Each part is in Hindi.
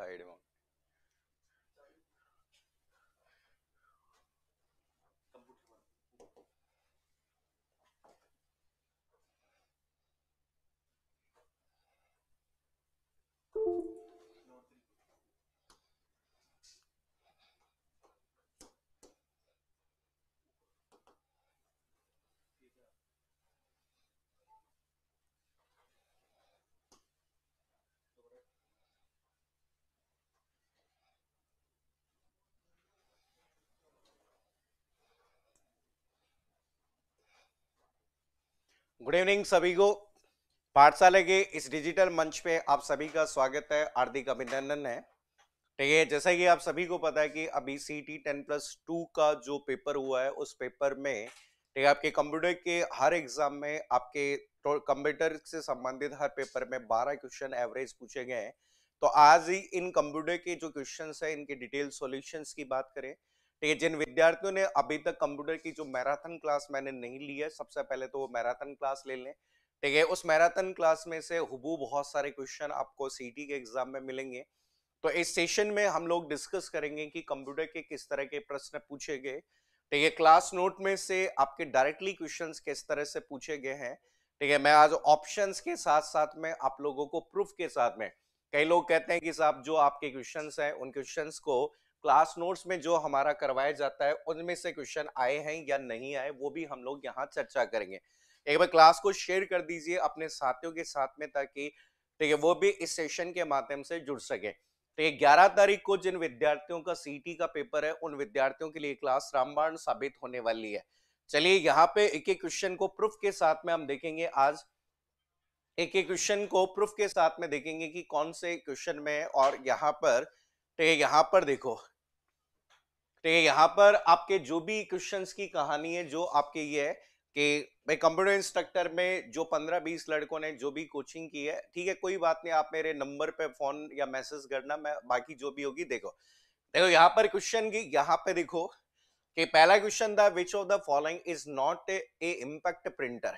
సైడ్ गुड इवनिंग सभी को पाठशाला के इस डिजिटल मंच पे आप सभी का स्वागत है हार्दिक अभिनंदन है ठीक तो है जैसा कि आप सभी को पता है कि अभी C T ten plus two का जो पेपर हुआ है उस पेपर में ठीक तो है आपके कंप्यूटर के हर एग्जाम में आपके कंप्यूटर तो से संबंधित हर पेपर में बारह क्वेश्चन एवरेज पूछे गए हैं तो आज ही इन कंप्यूटर के जो क्वेश्चन है इनके डिटेल सोल्यूशन की बात करें ठीक है जिन विद्यार्थियों ने अभी तक कंप्यूटर की जो मैराथन क्लास मैंने नहीं ली है सबसे पहले तो वो मैराथन क्लास ले लें ठीक है उस मैराथन क्लास में से हुबू बहुत सारे क्वेश्चन आपको सीटी के एग्जाम में मिलेंगे तो इस सेशन में हम लोग डिस्कस करेंगे कि कंप्यूटर के किस तरह के प्रश्न पूछे गए ठीक है क्लास नोट में से आपके डायरेक्टली क्वेश्चंस किस तरह से पूछे गए हैं ठीक है मैं आज ऑप्शंस के साथ साथ में आप लोगों को प्रूफ के साथ में कई लोग कहते हैं कि साहब जो आपके क्वेश्चंस हैं उन क्वेश्चंस को क्लास नोट्स में जो हमारा करवाया जाता है उनमें से क्वेश्चन आए हैं या नहीं आए वो भी हम लोग यहाँ चर्चा करेंगे एक बार क्लास को शेयर कर दीजिए अपने साथियों के साथ में ताकि ठीक है वो भी इस सेशन के माध्यम से जुड़ सके तो ये ग्यारह तारीख को जिन विद्यार्थियों का सीटी e का पेपर है उन विद्यार्थियों के लिए क्लास रामबाण साबित होने वाली है चलिए यहाँ पे एक एक क्वेश्चन को प्रूफ के साथ में हम देखेंगे आज एक एक क्वेश्चन को प्रूफ के साथ में देखेंगे कि कौन से क्वेश्चन में और यहाँ पर ठीक है यहाँ पर देखो ठीक है यहाँ पर आपके जो भी क्वेश्चंस की कहानी है जो आपके ये है कि भाई कंप्यूटर इंस्ट्रक्टर में जो पंद्रह बीस लड़कों ने जो भी कोचिंग की है ठीक है कोई बात नहीं आप मेरे नंबर पे फोन या मैसेज करना मैं बाकी जो भी होगी देखो देखो यहाँ पर क्वेश्चन की यहाँ पे देखो कि पहला क्वेश्चन था which of the following is not a impact printer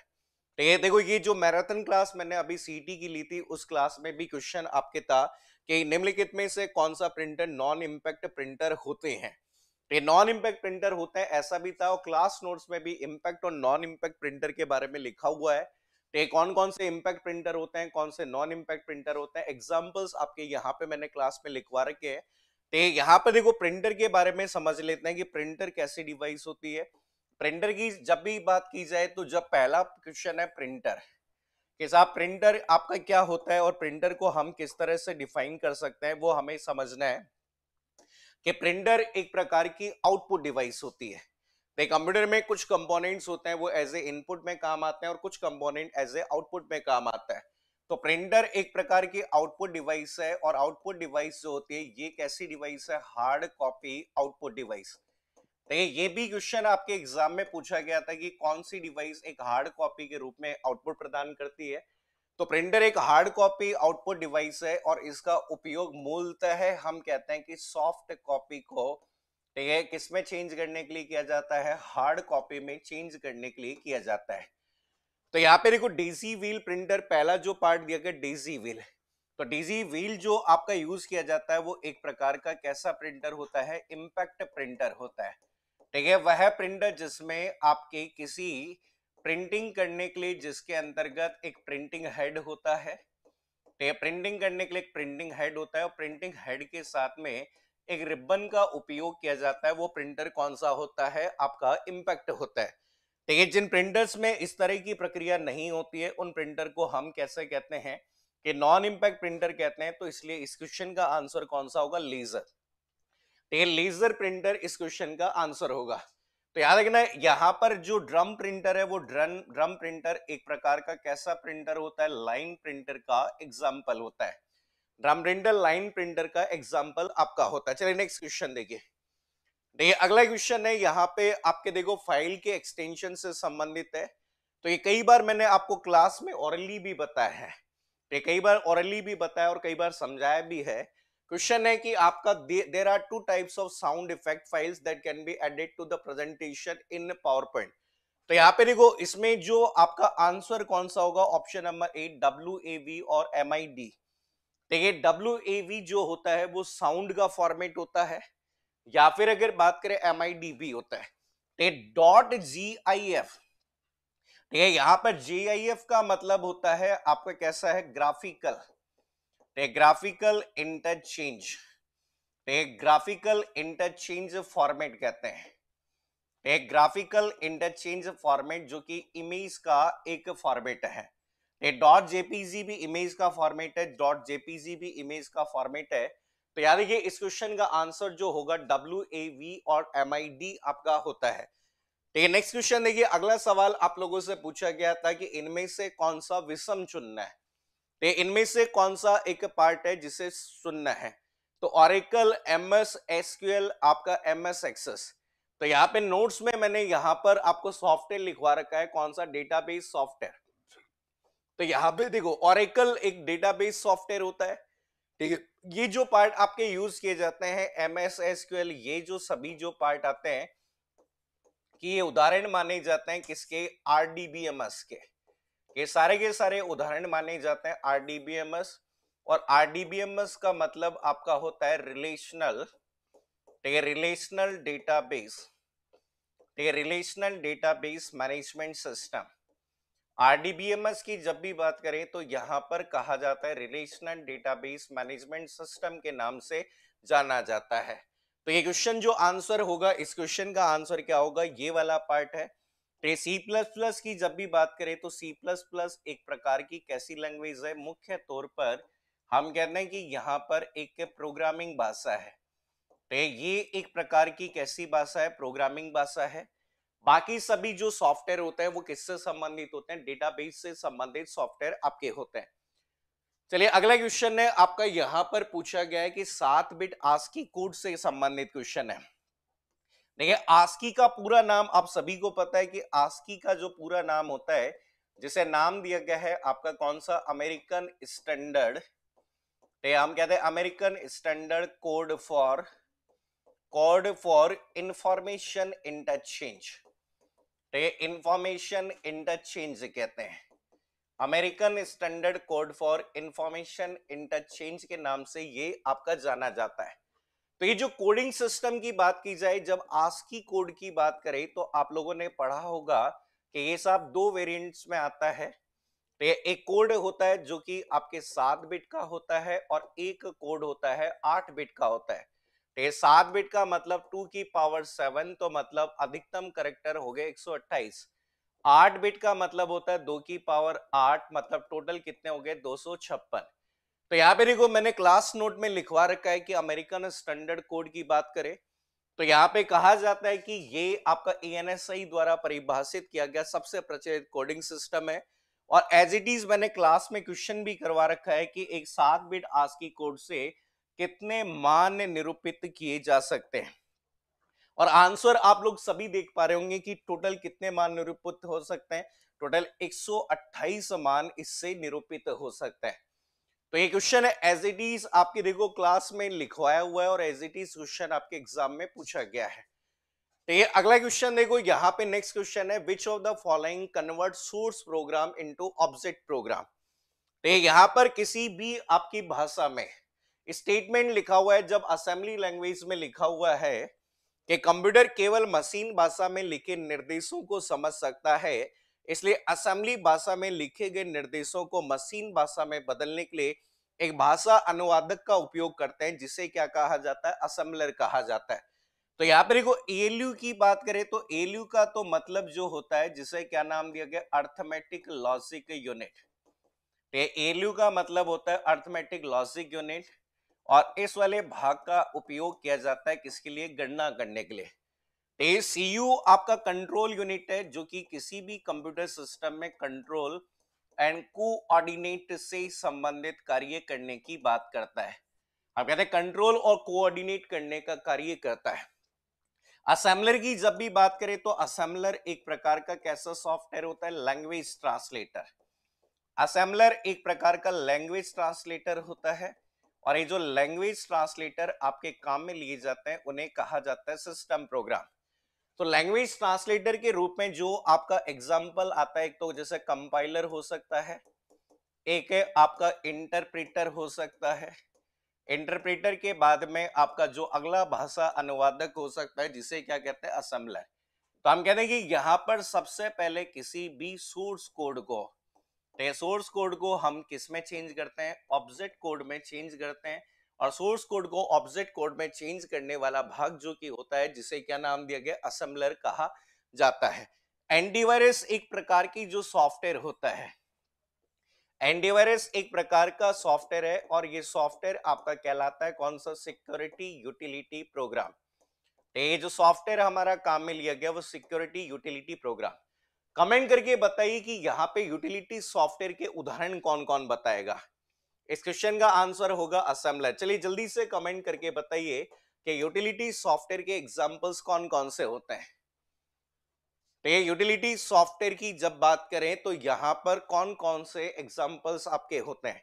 ठीक है देखो ये जो मैराथन क्लास मैंने अभी सी की ली थी उस क्लास में भी क्वेश्चन आपके था कि निम्नलिखित में से कौन सा प्रिंटर नॉन इम्पैक्ट प्रिंटर होते हैं ये नॉन इम्पैक्ट प्रिंटर होता है ऐसा भी था और क्लास नोट्स में भी इम्पैक्ट और नॉन इम्पैक्ट प्रिंटर के बारे में लिखा हुआ है तो ये कौन कौन से इम्पैक्ट प्रिंटर होते हैं कौन से नॉन इम्पैक्ट प्रिंटर होते हैं एग्जाम्पल्स आपके यहाँ पे मैंने क्लास में लिखवा रखे है तो यहाँ पे देखो प्रिंटर के बारे में समझ लेते हैं कि प्रिंटर कैसी डिवाइस होती है प्रिंटर की जब भी बात की जाए तो जब पहला क्वेश्चन है प्रिंटर कि साहब प्रिंटर आपका क्या होता है और प्रिंटर को हम किस तरह से डिफाइन कर सकते हैं वो हमें समझना है कि प्रिंटर एक प्रकार की आउटपुट डिवाइस होती है तो कंप्यूटर में कुछ कंपोनेंट्स होते हैं वो एज ए इनपुट में काम आते हैं और कुछ कंपोनेंट एज ए आउटपुट में काम आता है तो प्रिंटर एक प्रकार की आउटपुट डिवाइस है और आउटपुट डिवाइस जो होती है ये कैसी डिवाइस है हार्ड कॉपी आउटपुट डिवाइस देखिए तो ये भी क्वेश्चन आपके एग्जाम में पूछा गया था कि कौन सी डिवाइस एक हार्ड कॉपी के रूप में आउटपुट प्रदान करती है तो प्रिंटर एक हार्ड कॉपी आउटपुट डिवाइस है और इसका उपयोग मूलतः है हम कहते हैं कि सॉफ्ट कॉपी को ठीक है किसमें चेंज करने के लिए किया जाता है हार्ड कॉपी में चेंज करने के लिए किया जाता है तो यहाँ पे देखो डीसी व्हील प्रिंटर पहला जो पार्ट दिया गया डीसी व्हील तो डीसी व्हील जो आपका यूज किया जाता है वो एक प्रकार का कैसा प्रिंटर होता है इम्पैक्ट प्रिंटर होता है ठीक है वह प्रिंटर जिसमें आपके किसी प्रिंटिंग करने के लिए जिसके अंतर्गत एक प्रिंटिंग हेड होता है प्रिंटिंग करने के लिए एक प्रिंटिंग हेड होता है और प्रिंटिंग हेड के साथ में एक रिबन का उपयोग किया जाता है वो प्रिंटर कौन सा होता है आपका इम्पैक्ट होता है ठीक है जिन प्रिंटर्स में इस तरह की प्रक्रिया नहीं होती है उन प्रिंटर को हम कैसे कहते हैं कि नॉन इम्पैक्ट प्रिंटर कहते हैं तो इसलिए इस क्वेश्चन का आंसर कौन सा होगा लेजर ठीक है लेजर प्रिंटर इस क्वेश्चन का आंसर होगा तो याद रखना यहाँ पर जो ड्रम प्रिंटर है वो ड्रम ड्रम प्रिंटर एक प्रकार का कैसा प्रिंटर होता है लाइन प्रिंटर का एग्जाम्पल होता है ड्रम प्रिंटर लाइन प्रिंटर का एग्जाम्पल आपका होता है चलिए नेक्स्ट क्वेश्चन देखिए देखिए अगला क्वेश्चन है यहाँ पे आपके देखो फाइल के एक्सटेंशन से संबंधित है तो ये कई बार मैंने आपको क्लास में ओरली भी बताया है तो ये कई बार ओरली भी बताया और कई बार समझाया भी है क्वेश्चन है कि आपका there are two types of sound effect files that can be added to the presentation in PowerPoint तो यहाँ पे देखो इसमें जो आपका आंसर कौन सा होगा option number A W A V और एम आई डी देखिए डब्ल्यू ए वी जो होता है वो साउंड का फॉर्मेट होता है या फिर अगर बात करें एम आई डी भी होता है डॉट जी आई एफ ठीक है यहाँ पर जी आई एफ का मतलब होता है आपका कैसा है ग्राफिकल टेग्राफिकल इंटरचेंज टेग्राफिकल इंटरचेंज फॉर्मेट कहते हैं टेग्राफिकल इंटरचेंज फॉर्मेट जो कि इमेज का एक फॉर्मेट है डॉट जेपीजी भी इमेज का फॉर्मेट है डॉट जेपीजी भी इमेज का फॉर्मेट है तो याद रखिए इस क्वेश्चन का आंसर जो होगा डब्ल्यू ए वी और एम आई डी आपका होता है ठीक है नेक्स्ट क्वेश्चन देखिए अगला सवाल आप लोगों से पूछा गया था कि इनमें से कौन सा विषम चुनना है तो इनमें से कौन सा एक पार्ट है जिसे सुनना है तो ऑरेकल एम एस एसक्यूएल आपका एम एस एक्सेस तो यहाँ पे नोट्स में मैंने यहाँ पर आपको सॉफ्टवेयर लिखवा रखा है कौन सा डेटाबेस सॉफ्टवेयर तो यहाँ पे देखो ऑरेकल एक डेटाबेस सॉफ्टवेयर होता है ठीक है ये जो पार्ट आपके यूज किए जाते हैं एम एस एसक्यूएल ये जो सभी जो पार्ट आते हैं कि ये उदाहरण माने जाते हैं किसके R D B M S के ये सारे के सारे उदाहरण माने जाते हैं आरडीबीएमएस और आरडीबीएमएस का मतलब आपका होता है रिलेशनल ठीक है रिलेशनल डेटाबेस ठीक है relational database management system RDBMS की जब भी बात करें तो यहाँ पर कहा जाता है रिलेशनल डेटाबेस मैनेजमेंट सिस्टम के नाम से जाना जाता है तो ये क्वेश्चन जो आंसर होगा इस क्वेश्चन का आंसर क्या होगा ये वाला पार्ट है सी प्लस प्लस की जब भी बात करें तो सी प्लस प्लस एक प्रकार की कैसी लैंग्वेज है मुख्य तौर पर हम कह रहे हैं कि यहाँ पर एक प्रोग्रामिंग भाषा है तो ये एक प्रकार की कैसी भाषा है प्रोग्रामिंग भाषा है बाकी सभी जो सॉफ्टवेयर होते हैं वो किससे संबंधित होते हैं डेटाबेस से संबंधित सॉफ्टवेयर आपके होते हैं चलिए अगला क्वेश्चन है आपका यहां पर पूछा गया है कि सात बिट आस्की कोड से संबंधित क्वेश्चन है देखिए आस्की का पूरा नाम आप सभी को पता है कि आस्की का जो पूरा नाम होता है जिसे नाम दिया गया है आपका कौन सा अमेरिकन स्टैंडर्ड हम कहते हैं American standard code for code for information interchange ठीक है इंफॉर्मेशन इंटरचेंज कहते हैं American standard code for information interchange के नाम से ये आपका जाना जाता है तो ये जो कोडिंग सिस्टम की बात की जाए जब आस्की कोड की बात करें तो आप लोगों ने पढ़ा होगा कि ये साहब दो वेरिएंट्स में आता है तो ये एक कोड होता है जो कि आपके सात बिट का होता है और एक कोड होता है आठ बिट का होता है तो ये सात बिट का मतलब टू की पावर सेवन तो मतलब अधिकतम करेक्टर हो गए एक सौ अट्ठाईस आठ बिट का मतलब होता है दो की पावर आठ मतलब टोटल कितने हो गए दो सौ छप्पन तो यहाँ पे देखो मैंने क्लास नोट में लिखवा रखा है कि अमेरिकन स्टैंडर्ड कोड की बात करें तो यहाँ पे कहा जाता है कि ये आपका ए द्वारा परिभाषित किया गया सबसे प्रचलित कोडिंग सिस्टम है और एज इट इज मैंने क्लास में क्वेश्चन भी करवा रखा है कि एक सात बिट की कोड से कितने मान निरूपित किए जा सकते हैं और आंसर आप लोग सभी देख पा रहे होंगे कि टोटल कितने मान निरूपित हो सकते हैं टोटल 128 मान इससे निरूपित हो सकता है तो ये क्वेश्चन है एज इट इज आपके देखो क्लास में लिखवाया हुआ है और एज इट इज क्वेश्चन आपके एग्जाम में पूछा गया है तो ये अगला क्वेश्चन देखो यहाँ पे नेक्स्ट क्वेश्चन है which of the following convert source program into object program तो ये यहाँ पर किसी भी आपकी भाषा में स्टेटमेंट लिखा हुआ है जब असेंबली लैंग्वेज में लिखा हुआ है कि कंप्यूटर केवल मशीन भाषा में लिखे निर्देशों को समझ सकता है इसलिए असेंबली भाषा में लिखे गए निर्देशों को मशीन भाषा में बदलने के लिए एक भाषा अनुवादक का उपयोग करते हैं जिसे क्या कहा जाता है असेंबलर कहा जाता है तो यहाँ पर देखो एलयू की बात करें तो एलयू का तो मतलब जो होता है जिसे क्या नाम दिया गया अर्थमेटिक लॉजिक यूनिट तो एलयू का मतलब होता है अर्थमेटिक लॉजिक यूनिट और इस वाले भाग का उपयोग किया जाता है किसके लिए गणना करने के लिए एसीयू आपका कंट्रोल यूनिट है जो कि किसी भी कंप्यूटर सिस्टम में कंट्रोल एंड कोऑर्डिनेट से संबंधित कार्य करने की बात करता है आप कहते हैं कंट्रोल और कोऑर्डिनेट करने का कार्य करता है असेंबलर की जब भी बात करें तो असेंबलर एक प्रकार का कैसा सॉफ्टवेयर होता है लैंग्वेज ट्रांसलेटर असेंबलर एक प्रकार का लैंग्वेज ट्रांसलेटर होता है और ये जो लैंग्वेज ट्रांसलेटर आपके काम में लिए जाते हैं उन्हें कहा जाता है सिस्टम प्रोग्राम तो लैंग्वेज ट्रांसलेटर के रूप में जो आपका एग्जाम्पल आता है एक तो जैसे कंपाइलर हो सकता है एक है आपका इंटरप्रिटर हो सकता है इंटरप्रेटर के बाद में आपका जो अगला भाषा अनुवादक हो सकता है जिसे क्या कहते हैं असम्बलर तो हम कहते हैं कि यहाँ पर सबसे पहले किसी भी सोर्स कोड को सोर्स तो कोड को हम किस में चेंज करते हैं ऑब्जेक्ट कोड में चेंज करते हैं और सोर्स कोड को ऑब्जेक्ट कोड में चेंज करने वाला भाग जो कि होता है जिसे क्या नाम दिया गया असम्बलर कहा जाता है एंटीवायरस एक प्रकार की जो सॉफ्टवेयर होता है एंटीवायरस एक प्रकार का सॉफ्टवेयर है और ये सॉफ्टवेयर आपका कहलाता है कौन सा सिक्योरिटी यूटिलिटी प्रोग्राम तो ये जो सॉफ्टवेयर हमारा काम में लिया गया वो सिक्योरिटी यूटिलिटी प्रोग्राम कमेंट करके बताइए कि यहाँ पे यूटिलिटी सॉफ्टवेयर के उदाहरण कौन कौन बताएगा इस क्वेश्चन का आंसर होगा असेंबलर चलिए जल्दी से कमेंट करके बताइए कि यूटिलिटी सॉफ्टवेयर के एग्जांपल्स कौन कौन से होते हैं तो ये यूटिलिटी सॉफ्टवेयर की जब बात करें तो यहां पर कौन कौन से एग्जांपल्स आपके होते हैं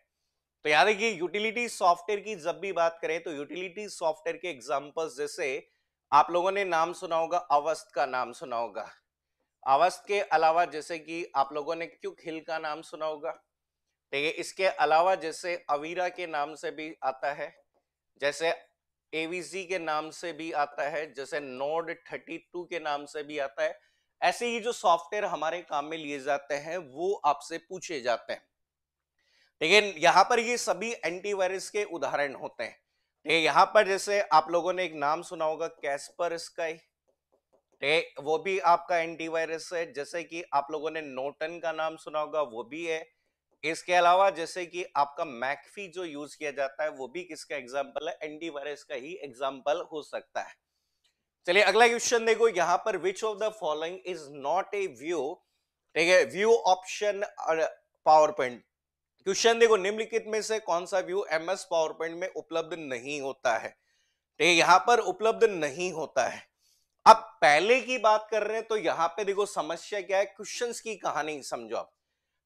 तो याद रखिए यूटिलिटी सॉफ्टवेयर की जब भी बात करें तो यूटिलिटी सॉफ्टवेयर के एग्जाम्पल्स जैसे आप लोगों ने नाम सुना होगा अवस्थ का नाम सुना होगा अवस्थ के अलावा जैसे कि आप लोगों ने क्यूक हिल का नाम सुना होगा ठीक है इसके अलावा जैसे अवीरा के नाम से भी आता है जैसे एवीसी के नाम से भी आता है जैसे नोड 32 के नाम से भी आता है ऐसे ही जो सॉफ्टवेयर हमारे काम में लिए जाते हैं वो आपसे पूछे जाते हैं लेकिन यहाँ पर ये सभी एंटीवायरस के उदाहरण होते हैं ठीक है यहाँ पर जैसे आप लोगों ने एक नाम सुना होगा कैस्पर स्काई ठीक वो भी आपका एंटीवायरस है जैसे कि आप लोगों ने नोटन का नाम सुना होगा वो भी है इसके अलावा जैसे कि आपका मैकफी जो यूज किया जाता है वो भी किसका एग्जाम्पल है एंटी वायरस का ही एग्जाम्पल हो सकता है चलिए अगला क्वेश्चन देखो यहां पर which of the following is not a view ठीक है view option PowerPoint question देखो निम्नलिखित में से कौन सा व्यू एमएस पावर पॉइंट में उपलब्ध नहीं होता है ठीक है यहां पर उपलब्ध नहीं होता है अब पहले की बात कर रहे हैं तो यहां पे देखो समस्या क्या है क्वेश्चंस की कहानी समझो आप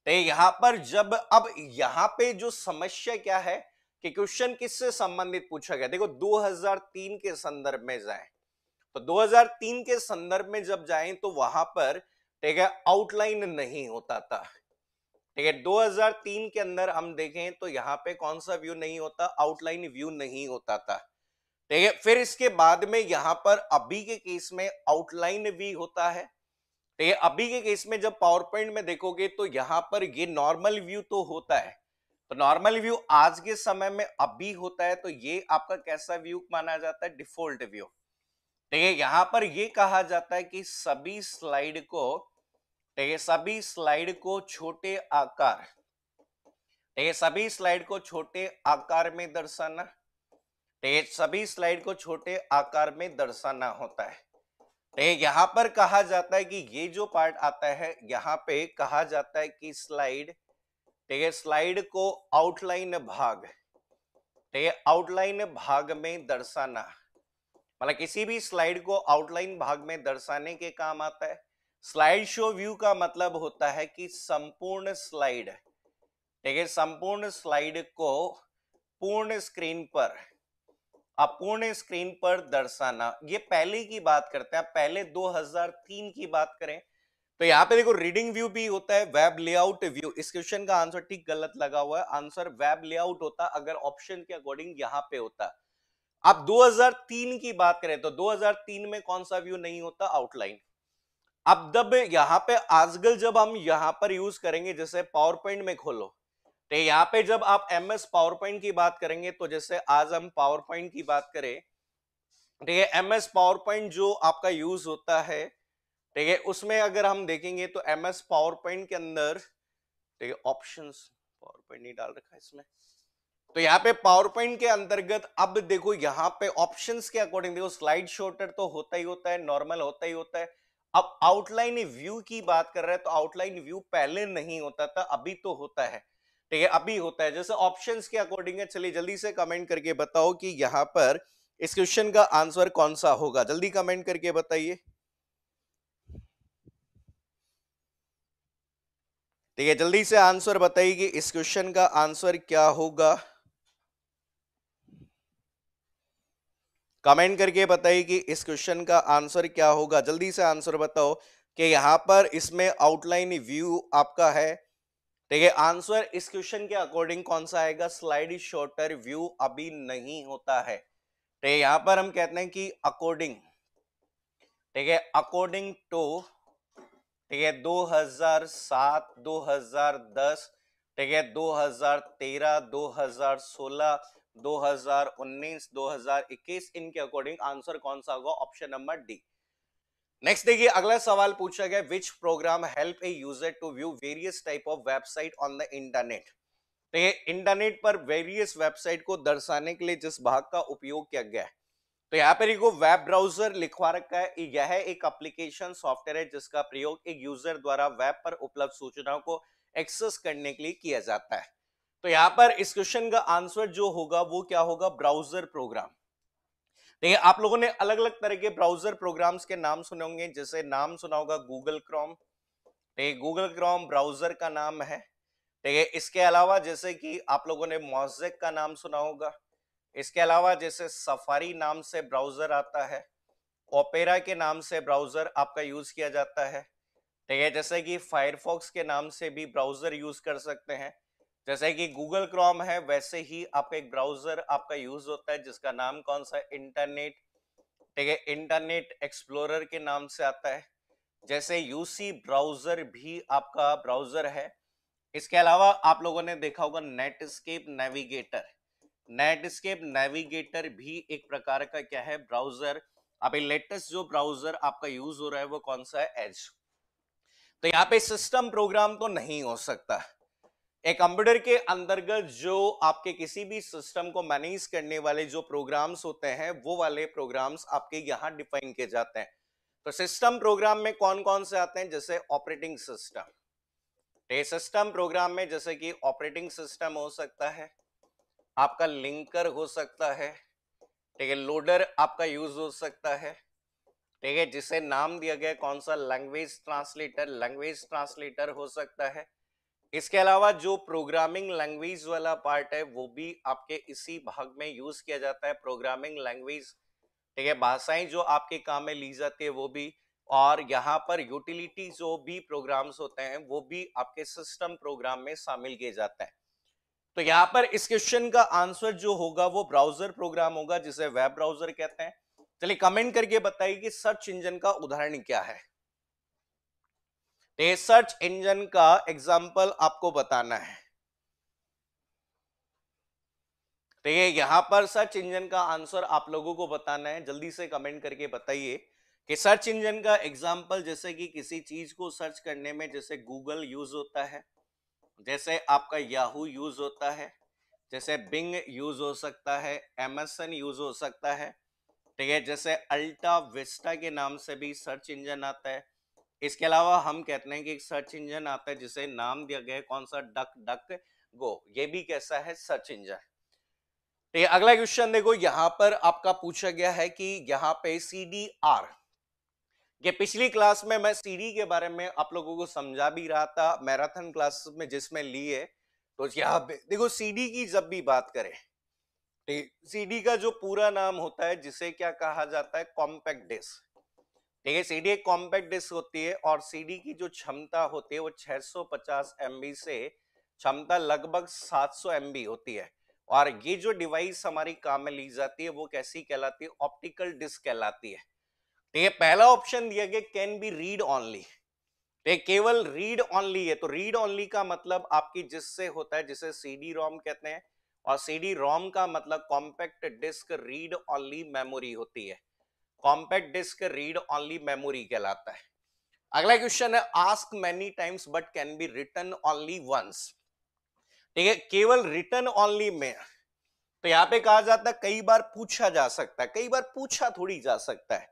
तो यहां पर जब अब यहां पे जो समस्या क्या है कि क्वेश्चन किससे संबंधित पूछा गया देखो 2003 के संदर्भ में जाए तो 2003 के संदर्भ में जब जाए तो वहां पर ठीक है आउटलाइन नहीं होता था ठीक है 2003 के अंदर हम देखें तो यहाँ पे कौन सा व्यू नहीं होता आउटलाइन व्यू नहीं होता था ठीक है फिर इसके बाद में यहाँ पर अभी के केस में आउटलाइन भी होता है तो ये अभी के केस में जब पावर पॉइंट में देखोगे तो यहाँ पर ये नॉर्मल व्यू तो होता है तो नॉर्मल व्यू आज के समय में अभी होता है तो ये आपका कैसा व्यू माना जाता है डिफॉल्ट व्यू ठीक है यहाँ पर ये कहा जाता है कि सभी स्लाइड को ठीक तो है सभी स्लाइड को छोटे आकार ठीक तो है सभी स्लाइड को छोटे आकार में दर्शाना ठीक तो है सभी स्लाइड को छोटे आकार में दर्शाना होता है यहां पर कहा जाता है कि ये जो पार्ट आता है यहां पे कहा जाता है कि स्लाइड ठीक है स्लाइड को आउटलाइन भाग ठीक है आउटलाइन भाग में दर्शाना मतलब किसी भी स्लाइड को आउटलाइन भाग में दर्शाने के काम आता है स्लाइड शो व्यू का मतलब होता है कि संपूर्ण स्लाइड ठीक है संपूर्ण स्लाइड को पूर्ण स्क्रीन पर आप पूर्ण स्क्रीन पर दर्शाना ये पहले की बात करते हैं पहले 2003 की बात करें तो यहाँ पे देखो रीडिंग व्यू भी होता है वेब लेआउट व्यू इस क्वेश्चन का आंसर ठीक गलत लगा हुआ है आंसर वेब लेआउट होता अगर ऑप्शन के अकॉर्डिंग यहाँ पे होता आप 2003 की बात करें तो 2003 में कौन सा व्यू नहीं होता आउटलाइन अब जब यहाँ पे आजकल जब हम यहाँ पर यूज करेंगे जैसे पावर पॉइंट में खोलो तो यहाँ पे जब आप एम एस पावर पॉइंट की बात करेंगे तो जैसे आज हम पावर पॉइंट की बात करें ठीक है एम एस पावर पॉइंट जो आपका यूज होता है ठीक तो है उसमें अगर हम देखेंगे तो एम एस पावर पॉइंट के अंदर ठीक है ऑप्शन पावर पॉइंट नहीं डाल रखा इसमें तो यहाँ पे पावर पॉइंट के अंतर्गत अब देखो यहाँ पे ऑप्शन के अकॉर्डिंग देखो स्लाइड शॉर्टर तो होता ही होता है नॉर्मल होता ही होता है अब आउटलाइन व्यू की बात कर रहे हैं तो आउटलाइन व्यू पहले नहीं होता था अभी तो होता है ठीक है अभी होता है जैसे ऑप्शन के अकॉर्डिंग है चलिए जल्दी से कमेंट करके बताओ कि यहाँ पर इस क्वेश्चन का आंसर कौन सा होगा जल्दी कमेंट करके बताइए ठीक है जल्दी से आंसर बताइए कि इस क्वेश्चन का आंसर क्या होगा कमेंट करके बताइए कि इस क्वेश्चन का आंसर क्या होगा जल्दी से आंसर बताओ कि यहां पर इसमें आउटलाइन व्यू आपका है देखिए आंसर इस क्वेश्चन के अकॉर्डिंग कौन सा आएगा स्लाइड इज शॉर्टर व्यू अभी नहीं होता है ठीक तो है यहां पर हम कहते हैं कि अकॉर्डिंग ठीक है अकॉर्डिंग टू ठीक है 2007 2010 ठीक है 2013 2016 2019 2021 इनके अकॉर्डिंग आंसर कौन सा होगा ऑप्शन नंबर डी नेक्स्ट देखिए अगला सवाल पूछा गया which program help a user to view various type of website on the internet तो ये इंटरनेट पर वेरियस वेबसाइट को दर्शाने के लिए जिस भाग का उपयोग किया गया है तो यहाँ पर एक वेब ब्राउजर लिखवा रखा है यह एक एप्लीकेशन सॉफ्टवेयर है जिसका प्रयोग एक यूजर द्वारा वेब पर उपलब्ध सूचनाओं को एक्सेस करने के लिए किया जाता है तो यहाँ पर इस क्वेश्चन का आंसर जो होगा वो क्या होगा ब्राउजर प्रोग्राम देखिए आप लोगों ने अलग अलग तरह के ब्राउजर प्रोग्राम्स के नाम सुने होंगे जैसे नाम सुना होगा गूगल क्रोम ठीक गूगल क्रोम ब्राउजर का नाम है ठीक है इसके अलावा जैसे कि आप लोगों ने मोजेक का नाम सुना होगा इसके अलावा जैसे सफारी नाम से ब्राउजर आता है ओपेरा के नाम से ब्राउजर आपका यूज किया जाता है ठीक है जैसे कि फायरफॉक्स के नाम से भी ब्राउजर यूज कर सकते हैं जैसे कि गूगल क्रोम है वैसे ही आपका एक ब्राउजर आपका यूज होता है जिसका नाम कौन सा इंटरनेट ठीक है इंटरनेट एक्सप्लोरर के नाम से आता है जैसे यूसी ब्राउजर भी आपका ब्राउजर है इसके अलावा आप लोगों ने देखा होगा नेटस्केप नेविगेटर नेटस्केप नेविगेटर भी एक प्रकार का क्या है ब्राउजर अभी लेटेस्ट जो ब्राउजर आपका यूज हो रहा है वो कौन सा है एज तो यहाँ पे सिस्टम प्रोग्राम तो नहीं हो सकता एक कंप्यूटर के अंतर्गत जो आपके किसी भी सिस्टम को मैनेज करने वाले जो प्रोग्राम्स होते हैं वो वाले प्रोग्राम्स आपके यहाँ डिफाइन किए जाते हैं तो सिस्टम प्रोग्राम में कौन कौन से आते हैं जैसे ऑपरेटिंग सिस्टम सिस्टम प्रोग्राम में जैसे कि ऑपरेटिंग सिस्टम हो सकता है आपका लिंकर हो सकता है ठीक है लोडर आपका यूज हो सकता है ठीक है जिसे नाम दिया गया कौन सा लैंग्वेज ट्रांसलेटर लैंग्वेज ट्रांसलेटर हो सकता है इसके अलावा जो प्रोग्रामिंग लैंग्वेज वाला पार्ट है वो भी आपके इसी भाग में यूज किया जाता है प्रोग्रामिंग लैंग्वेज ठीक है भाषाएं जो आपके काम में ली जाती है वो भी और यहाँ पर यूटिलिटी जो भी प्रोग्राम्स होते हैं वो भी आपके सिस्टम प्रोग्राम में शामिल किए जाते हैं तो यहाँ पर इस क्वेश्चन का आंसर जो होगा वो ब्राउजर प्रोग्राम होगा जिसे वेब ब्राउजर कहते हैं चलिए कमेंट करके बताइए कि सर्च इंजन का उदाहरण क्या है तो सर्च इंजन का एग्जाम्पल आपको बताना है ठीक है यहां पर सर्च इंजन का आंसर आप लोगों को बताना है जल्दी से कमेंट करके बताइए कि सर्च इंजन का एग्जाम्पल जैसे कि किसी चीज को सर्च करने में जैसे गूगल यूज होता है जैसे आपका याहू यूज होता है जैसे बिंग यूज हो सकता है एमएसएन यूज हो सकता है ठीक है जैसे अल्टा विस्टा के नाम से भी सर्च इंजन आता है इसके अलावा हम कहते हैं कि एक सर्च इंजन आता है जिसे नाम दिया गया है कौन सा डक डक गो ये भी कैसा है सर्च इंजन ठीक तो है अगला क्वेश्चन देखो यहां पर आपका पूछा गया है कि यहाँ पे सी डी आर ये पिछली क्लास में मैं सीडी के बारे में आप लोगों को समझा भी रहा था मैराथन क्लास में जिसमें ली है तो यहाँ पे देखो सीडी की जब भी बात करें ठीक तो सीडी का जो पूरा नाम होता है जिसे क्या कहा जाता है कॉम्पैक्ट डिस्क ठीक है सीडी एक कॉम्पैक्ट डिस्क होती है और सीडी की जो क्षमता होती है वो 650 सौ से क्षमता लगभग 700 सौ होती है और ये जो डिवाइस हमारी काम में ली जाती है वो कैसी कहलाती है ऑप्टिकल डिस्क कहलाती है ठीक तो है पहला ऑप्शन दिया गया कैन बी रीड ऑनली केवल रीड ऑनली है तो रीड ऑनली का मतलब आपकी जिससे होता है जिसे सीडी रोम कहते हैं और सीडी रोम का मतलब compact disc read only memory होती है compact disc read only memory कहलाता है अगला क्वेश्चन है ask many times but can be written only once ठीक है केवल रिटर्न ओनली में तो यहां पे कहा जाता है कई बार पूछा जा सकता है कई बार पूछा थोड़ी जा सकता है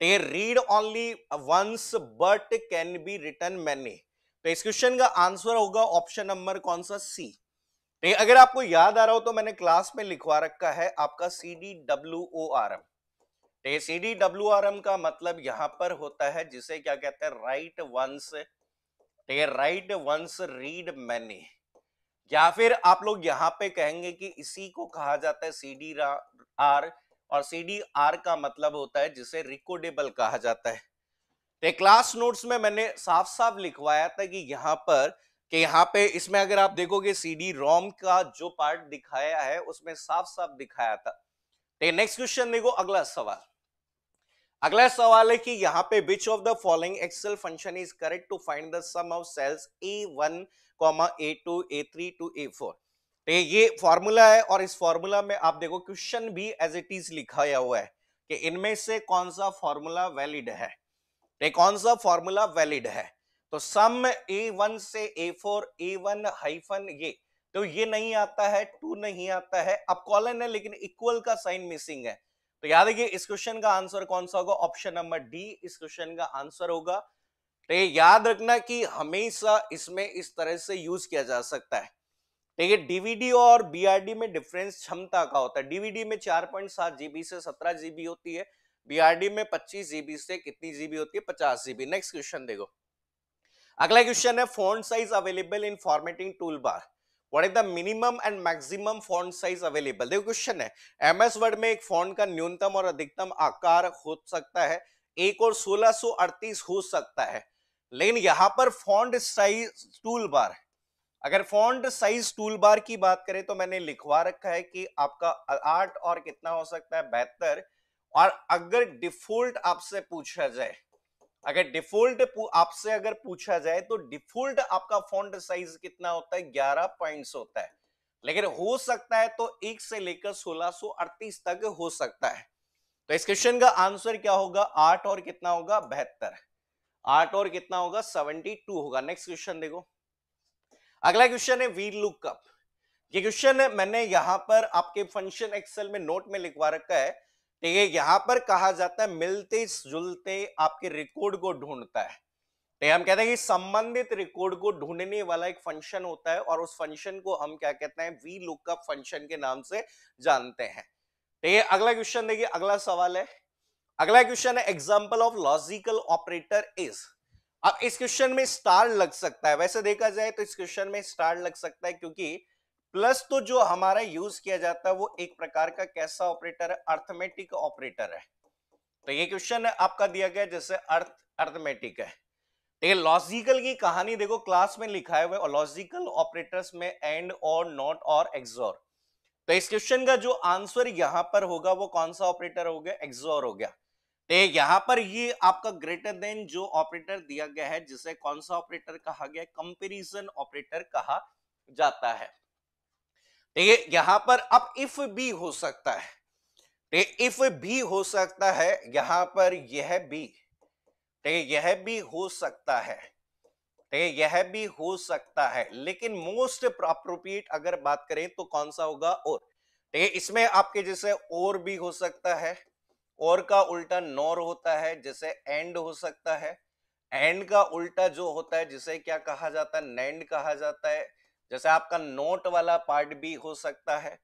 ठीक है read only once but can be written many तो इस क्वेश्चन का आंसर होगा ऑप्शन नंबर कौन सा सी ठीक है अगर आपको याद आ रहा हो तो मैंने क्लास में लिखवा रखा है आपका C D W O R M टेसीडी तो डब्ल्यू का मतलब यहां पर होता है जिसे क्या कहते हैं राइट वंस टे राइट वंस रीड मैनी या फिर आप लोग यहाँ पे कहेंगे कि इसी को कहा जाता है सी डी आर और सी डी आर का मतलब होता है जिसे रिकोडेबल कहा जाता है तो क्लास नोट्स में मैंने साफ साफ लिखवाया था कि यहाँ पर कि यहाँ पे इसमें अगर आप देखोगे सी डी रोम का जो पार्ट दिखाया है उसमें साफ साफ दिखाया था नेक्स्ट तो क्वेश्चन देखो अगला सवाल अगला सवाल है कि यहाँ पे which of the following Excel function is correct to find the sum of cells A one comma A two A three to A four तो ये फॉर्मूला है और इस फॉर्मूला में आप देखो क्वेश्चन भी एज इट इज लिखा हुआ है कि इनमें से कौन सा फॉर्मूला वैलिड है तो कौन सा फॉर्मूला वैलिड है तो सम ए वन से A four A one hyphen ये तो ये नहीं आता है टू नहीं आता है अब कॉलन है लेकिन इक्वल का साइन मिसिंग है तो याद रखिए इस क्वेश्चन का आंसर कौन सा होगा ऑप्शन नंबर डी इस क्वेश्चन का आंसर होगा तो याद रखना कि हमेशा इसमें इस तरह से यूज किया जा सकता है ठीक है डीवीडी और बीआरडी में डिफरेंस क्षमता का होता है डीवीडी में चार पॉइंट सात जीबी से सत्रह जीबी होती है बीआरडी में पच्चीस जीबी से कितनी जीबी होती है पचास जीबी नेक्स्ट क्वेश्चन देखो अगला क्वेश्चन है font size available in formatting tool bar what is the minimum and maximum font size available देखो क्वेश्चन है एमएस वर्ड में एक फॉन्ट का न्यूनतम और अधिकतम आकार हो सकता है एक और सोलह हो सकता है लेकिन यहां पर फॉन्ट साइज टूल बार है अगर फॉन्ट साइज टूल बार की बात करें तो मैंने लिखवा रखा है कि आपका आठ और कितना हो सकता है बेहतर और अगर डिफॉल्ट आपसे पूछा जाए अगर डिफॉल्ट आपसे अगर पूछा जाए तो डिफॉल्ट आपका फॉन्ट साइज कितना होता है ग्यारह पॉइंट्स होता है लेकिन हो सकता है तो एक से लेकर सोलह तक हो सकता है तो इस क्वेश्चन का आंसर क्या होगा आठ और कितना होगा बेहतर आठ और कितना होगा सेवेंटी टू होगा नेक्स्ट क्वेश्चन देखो अगला क्वेश्चन है वी लुकअप ये क्वेश्चन मैंने यहां पर आपके फंक्शन एक्सेल में नोट में लिखवा रखा है ठीक है यहां पर कहा जाता है मिलते जुलते आपके रिकॉर्ड को ढूंढता है तो हम कहते हैं कि संबंधित रिकॉर्ड को ढूंढने वाला एक फंक्शन होता है और उस फंक्शन को हम क्या कहते हैं वी लुकअप फंक्शन के नाम से जानते हैं ठीक तो है अगला क्वेश्चन देखिए अगला सवाल है अगला क्वेश्चन है example of logical operator is अब इस क्वेश्चन में स्टार लग सकता है वैसे देखा जाए तो इस क्वेश्चन में स्टार लग सकता है क्योंकि प्लस तो जो हमारा यूज किया जाता है वो एक प्रकार का कैसा ऑपरेटर है अर्थमेटिक ऑपरेटर है तो ये क्वेश्चन आपका दिया गया जैसे अर्थ अर्थमेटिक है लॉजिकल की कहानी देखो क्लास में लिखा है और लॉजिकल ऑपरेटर्स में एंड और नॉट और एक्सोर तो इस क्वेश्चन का जो आंसर यहां पर होगा वो कौन सा ऑपरेटर हो गया एक्सोर हो गया तो यहां पर ये आपका ग्रेटर देन जो ऑपरेटर दिया गया है जिसे कौन सा ऑपरेटर कहा गया कंपेरिजन ऑपरेटर कहा जाता है ठीक है यहां पर अब इफ भी हो सकता है ठीक है इफ भी हो सकता है यहां पर यह भी ठीक है यह भी हो सकता है ठीक है यह भी हो सकता है लेकिन मोस्ट अप्रोप्रिएट अगर बात करें तो कौन सा होगा और ठीक है इसमें आपके जैसे और भी हो सकता है और का उल्टा नोर होता है जैसे एंड हो सकता है एंड का उल्टा जो होता है जिसे क्या कहा जाता है नैंड कहा जाता है जैसे आपका नोट वाला पार्ट भी हो सकता है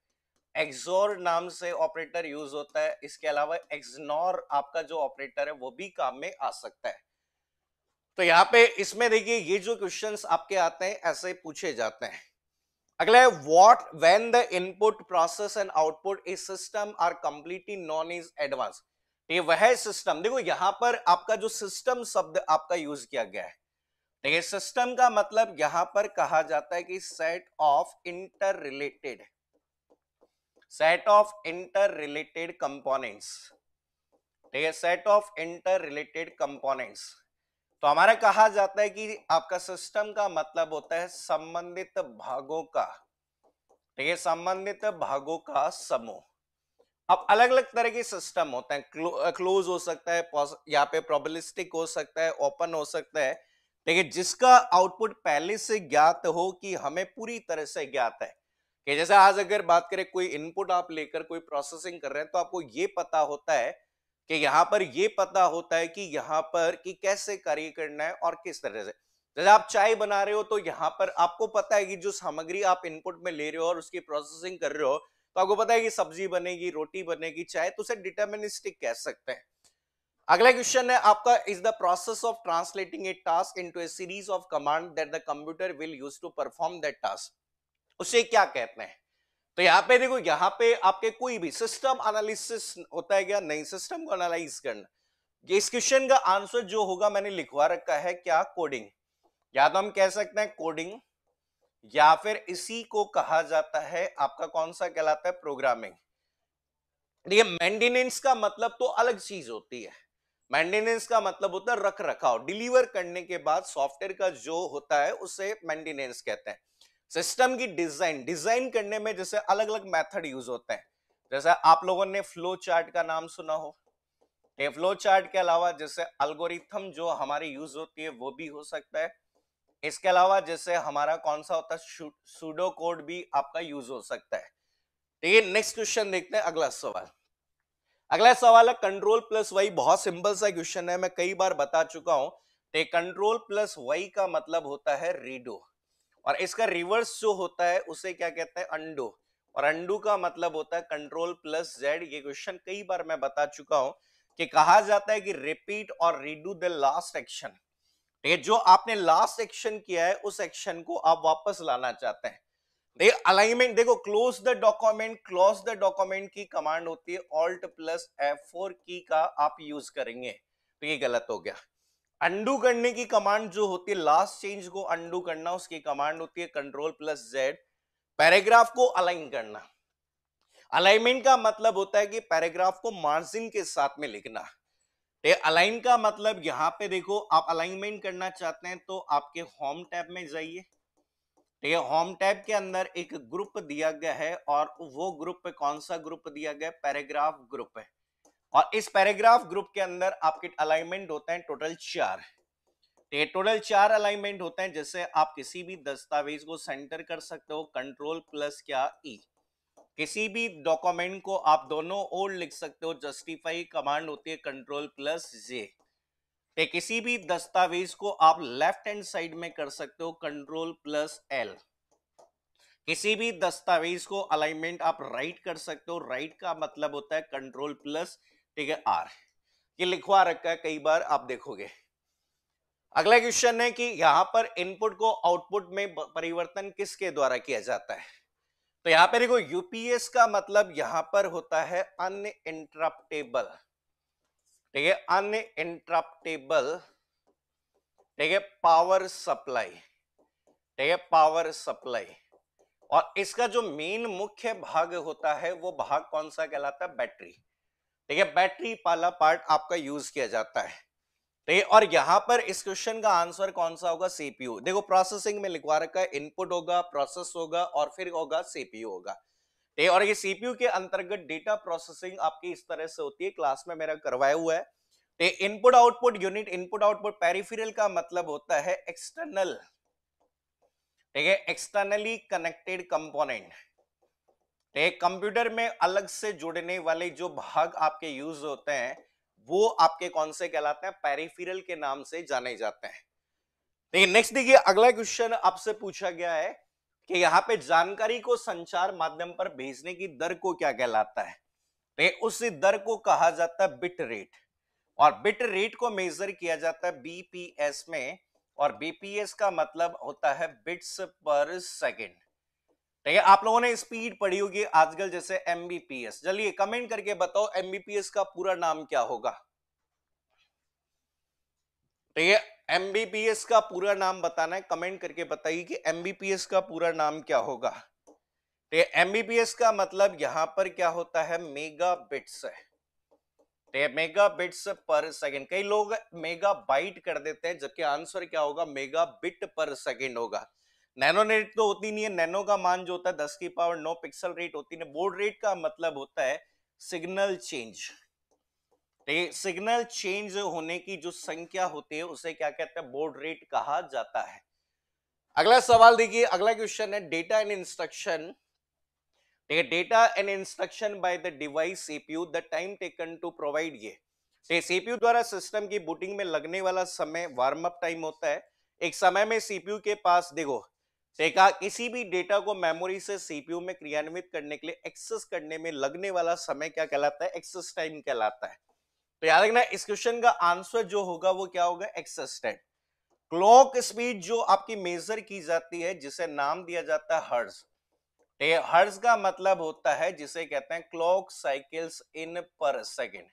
एक्सोर नाम से ऑपरेटर यूज होता है इसके अलावा एक्सनोर आपका जो ऑपरेटर है वो भी काम में आ सकता है तो यहाँ पे इसमें देखिए ये जो क्वेश्चंस आपके आते हैं ऐसे पूछे जाते हैं अगला है what when the input process and output is system are completely known is advance ये वह सिस्टम देखो यहाँ पर आपका जो सिस्टम शब्द आपका यूज किया गया है देखिए सिस्टम का मतलब यहां पर कहा जाता है कि set of interrelated set of interrelated components ठीक है set of interrelated components तो हमारा कहा जाता है कि आपका सिस्टम का मतलब होता है संबंधित भागों का ठीक है संबंधित भागों का समूह अब अलग अलग तरह के सिस्टम होते हैं क्लोज हो सकता है यहाँ पे प्रोबलिस्टिक हो सकता है ओपन हो सकता है लेकिन जिसका आउटपुट पहले से ज्ञात हो कि हमें पूरी तरह से ज्ञात है कि जैसे आज अगर बात करें कोई इनपुट आप लेकर कोई प्रोसेसिंग कर रहे हैं तो आपको ये पता होता है कि यहाँ पर ये पता होता है कि यहाँ पर कि कैसे कार्य करना है और किस तरह से जैसे आप चाय बना रहे हो तो यहाँ पर आपको पता है कि जो सामग्री आप इनपुट में ले रहे हो और उसकी प्रोसेसिंग कर रहे हो तो आपको पता है कि सब्जी बनेगी रोटी बनेगी चाय तो उसे डिटर्मिनिस्टिक कह सकते हैं अगला क्वेश्चन है आपका is the process of translating a task into a series of command that the computer will use to perform that task उसे क्या कहते हैं तो यहाँ पे देखो यहाँ पे आपके कोई भी सिस्टम एनालिसिस होता है क्या नहीं सिस्टम को एनालाइज करना ये इस क्वेश्चन का आंसर जो होगा मैंने लिखवा रखा है क्या कोडिंग या तो हम कह सकते हैं कोडिंग या फिर इसी को कहा जाता है आपका कौन सा कहलाता है प्रोग्रामिंग देखिए मेंटेनेंस का मतलब तो अलग चीज होती है मेंटेनेंस का मतलब होता है रख रखाव डिलीवर करने के बाद सॉफ्टवेयर का जो होता है उसे मेंटेनेंस कहते हैं सिस्टम की डिजाइन डिजाइन करने में जैसे अलग अलग मेथड यूज होते हैं जैसे आप लोगों ने फ्लो चार्ट का नाम सुना हो फ्लो चार्ट के अलावा जैसे अल्गोरिथम जो हमारी यूज होती है वो भी हो सकता है इसके अलावा जैसे हमारा कौन सा होता है सूडो कोड भी आपका यूज हो सकता है ठीक है नेक्स्ट क्वेश्चन देखते हैं अगला सवाल अगला सवाल है कंट्रोल प्लस वाई बहुत सिंपल सा क्वेश्चन है मैं कई बार बता चुका हूं तो कंट्रोल प्लस वाई का मतलब होता है रीडो और इसका रिवर्स जो होता है उसे क्या कहते हैं अंडो और अंडू का मतलब होता है कंट्रोल प्लस जेड ये क्वेश्चन कई बार मैं बता चुका हूं कि कहा जाता है कि रिपीट और रीडू द लास्ट एक्शन ठीक है जो आपने लास्ट एक्शन किया है उस एक्शन को आप वापस लाना चाहते हैं अलाइनमेंट देखो close the document close the document की कमांड होती है ऑल्ट प्लस एफ फोर की का आप यूज करेंगे तो ये गलत हो गया अंडू करने की कमांड जो होती है लास्ट चेंज को अंडू करना उसकी कमांड होती है कंट्रोल प्लस जेड पैराग्राफ को अलाइन करना अलाइनमेंट का मतलब होता है कि पैराग्राफ को मार्जिन के साथ में लिखना अलाइन तो का मतलब यहां पे देखो आप अलाइनमेंट करना चाहते हैं तो आपके होम टैब में जाइए ठीक है होम टैब के अंदर एक ग्रुप दिया गया है और वो ग्रुप कौन सा ग्रुप दिया गया पैराग्राफ ग्रुप है और इस पैराग्राफ ग्रुप के अंदर आपके अलाइनमेंट होते हैं टोटल चार ये टोटल चार अलाइनमेंट होते हैं जैसे आप किसी भी दस्तावेज को सेंटर कर सकते हो कंट्रोल प्लस क्या ई e। किसी भी डॉक्यूमेंट को आप दोनों ओर लिख सकते हो जस्टिफाई कमांड होती है कंट्रोल प्लस जे किसी भी दस्तावेज को आप लेफ्ट हैंड साइड में कर सकते हो कंट्रोल प्लस एल किसी भी दस्तावेज को अलाइनमेंट आप राइट कर सकते हो राइट का मतलब होता है कंट्रोल प्लस ठीक है आर ये लिखवा रखा है कई बार आप देखोगे अगला क्वेश्चन है कि यहां पर इनपुट को आउटपुट में परिवर्तन किसके द्वारा किया जाता है तो यहां पर देखो यूपीएस का मतलब यहां पर होता है अनइंटरप्टेबल ठीक है अन इंटरप्टेबल ठीक है पावर सप्लाई ठीक है पावर सप्लाई और इसका जो मेन मुख्य भाग होता है वो भाग कौन सा कहलाता है बैटरी ठीक है बैटरी पाला पार्ट आपका यूज किया जाता है ठीक है और यहां पर इस क्वेश्चन का आंसर कौन सा होगा सीपीयू देखो प्रोसेसिंग में लिखवा रखा है इनपुट होगा प्रोसेस होगा और फिर होगा सीपीयू होगा ठीक और ये सीपीयू के अंतर्गत डेटा प्रोसेसिंग आपकी इस तरह से होती है क्लास में मेरा करवाया हुआ है ठीक input output unit input output peripheral का मतलब होता है एक्सटर्नल ठीक है एक्सटर्नली कनेक्टेड कंपोनेंट ठीक कंप्यूटर में अलग से जुड़ने वाले जो भाग आपके यूज होते हैं वो आपके कौन से कहलाते हैं पेरिफेरल के नाम से जाने जाते हैं ठीक है नेक्स्ट देखिए अगला क्वेश्चन आपसे पूछा गया है कि यहाँ पे जानकारी को संचार माध्यम पर भेजने की दर को क्या कहलाता है तो उस दर को कहा जाता है बिट रेट और बिट रेट को मेजर किया जाता है बीपीएस में और बीपीएस का मतलब होता है बिट्स पर सेकेंड ठीक तो है आप लोगों ने स्पीड पढ़ी होगी आजकल जैसे एमबीपीएस चलिए कमेंट करके बताओ एमबीपीएस का पूरा नाम क्या होगा ठीक तो है एमबीपीएस का पूरा नाम बताना है कमेंट करके बताइए कि एमबीपीएस का पूरा नाम क्या होगा एमबीपीएस तो का मतलब यहां पर क्या होता है megabits megabits per second कई लोग मेगा बाइट कर देते हैं जबकि आंसर क्या होगा मेगा बिट पर सेकेंड होगा नैनो रेट तो होती नहीं है नैनो का मान जो होता है दस की पावर नौ पिक्सल रेट होती है बोर्ड रेट का मतलब होता है सिग्नल चेंज देखिए सिग्नल चेंज होने की जो संख्या होती है उसे क्या कहते हैं बोर्ड रेट कहा जाता है अगला सवाल देखिए अगला क्वेश्चन है डेटा एंड इंस्ट्रक्शन ठीक है data and instruction by the device CPU the time taken to provide ये सीपीयू द्वारा सिस्टम की बूटिंग में लगने वाला समय वार्म अप टाइम होता है एक समय में सीपीयू के पास देखो देखा किसी भी डेटा को मेमोरी से सीपीयू में क्रियान्वित करने के लिए एक्सेस करने में लगने वाला समय क्या कहलाता है एक्सेस टाइम कहलाता है तो याद रखना इस क्वेश्चन का आंसर जो होगा वो क्या होगा एक्सटेड क्लॉक स्पीड जो आपकी मेजर की जाती है जिसे नाम दिया जाता है हर्ज हर्ज तो का मतलब होता है जिसे कहते हैं क्लॉक साइकिल्स इन पर सेकेंड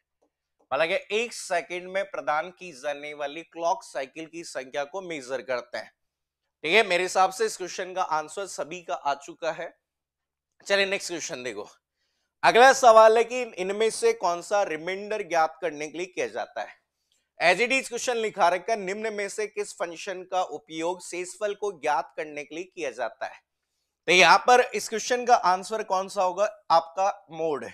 मतलब एक सेकेंड में प्रदान की जाने वाली क्लॉक साइकिल की संख्या को मेजर करते हैं ठीक है मेरे हिसाब से इस क्वेश्चन का आंसर सभी का आ चुका है चलिए नेक्स्ट क्वेश्चन देखो अगला सवाल है कि इनमें से कौन सा रिमाइंडर ज्ञात करने के लिए किया जाता है एज इट इज क्वेश्चन लिखा रखा निम्न में से किस फंक्शन का उपयोग सेसफल को ज्ञात करने के लिए किया जाता है तो यहां पर इस क्वेश्चन का आंसर कौन सा होगा आपका मोड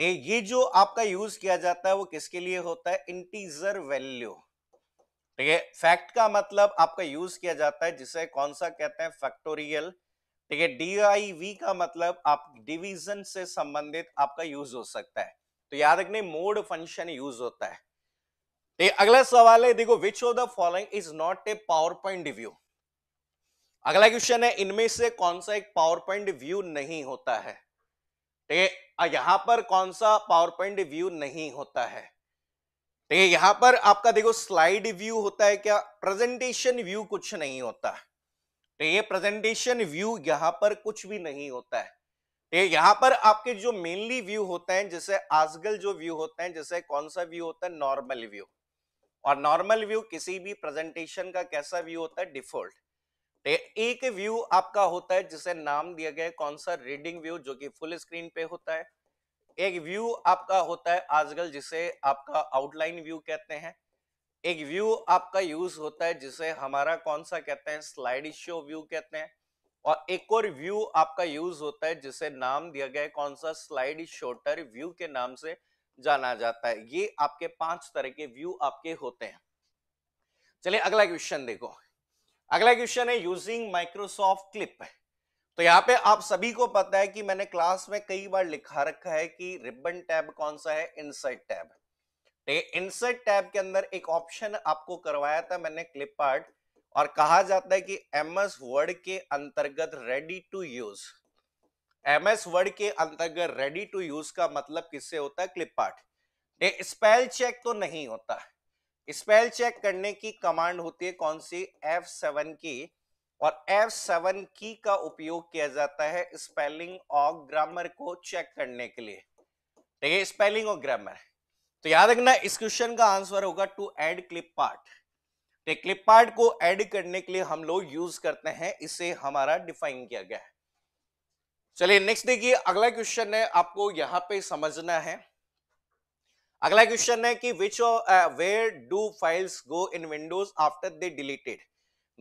ये जो आपका यूज किया जाता है वो किसके लिए होता है इंटीजर वैल्यू ठीक है फैक्ट का मतलब आपका यूज किया जाता है जिसे कौन सा कहते हैं फैक्टोरियल ठीक है डी का मतलब आप डिवीजन से संबंधित आपका यूज हो सकता है तो याद रखने मोड फंक्शन यूज होता है अगला सवाल है देखो which of the following is not a PowerPoint view अगला क्वेश्चन है इनमें से कौन सा एक पावर पॉइंट व्यू नहीं होता है ठीक है यहां पर कौन सा पावर पॉइंट व्यू नहीं होता है ठीक है यहां पर आपका देखो स्लाइड व्यू होता है क्या प्रेजेंटेशन व्यू कुछ नहीं होता है तो ये प्रेजेंटेशन व्यू यहाँ पर कुछ भी नहीं होता है तो ये यहाँ पर आपके जो मेनली व्यू होते हैं जैसे आजकल जो व्यू होते हैं जैसे कौन सा व्यू होता है नॉर्मल व्यू और नॉर्मल व्यू किसी भी प्रेजेंटेशन का कैसा व्यू होता है डिफॉल्ट तो एक व्यू आपका होता है जिसे नाम दिया गया है कौन सा रीडिंग व्यू जो कि फुल स्क्रीन पे होता है एक व्यू आपका होता है आजकल जिसे आपका आउटलाइन व्यू कहते हैं एक व्यू आपका यूज होता है जिसे हमारा कौन सा कहते हैं स्लाइड शो व्यू कहते हैं और एक और व्यू आपका यूज होता है जिसे नाम दिया गया है कौन सा स्लाइड शोटर व्यू के नाम से जाना जाता है ये आपके पांच तरह के व्यू आपके होते हैं चलिए अगला क्वेश्चन देखो अगला क्वेश्चन है यूजिंग माइक्रोसॉफ्ट क्लिप तो यहाँ पे आप सभी को पता है कि मैंने क्लास में कई बार लिखा रखा है कि रिबन टैब कौन सा है इनसाइड टैब ठीक है इंसर्ट टैब के अंदर एक ऑप्शन आपको करवाया था मैंने क्लिप आर्ट और कहा जाता है कि एम एस वर्ड के अंतर्गत ready to use M S Word के अंतर्गत रेडी टू यूज का मतलब किससे होता है क्लिप आर्ट स्पेल चेक तो नहीं होता स्पेल चेक करने की कमांड होती है कौन सी एफ सेवन की और एफ सेवन की का उपयोग किया जाता है स्पेलिंग और ग्रामर को चेक करने के लिए ठीक है स्पेलिंग और ग्रामर तो याद रखना इस क्वेश्चन का आंसर होगा to add clip part clip part को एड करने के लिए हम लोग यूज करते हैं इसे हमारा डिफाइन किया गया है चलिए नेक्स्ट देखिए अगला क्वेश्चन है आपको यहां पे समझना है अगला क्वेश्चन है कि which where do files go in Windows after they deleted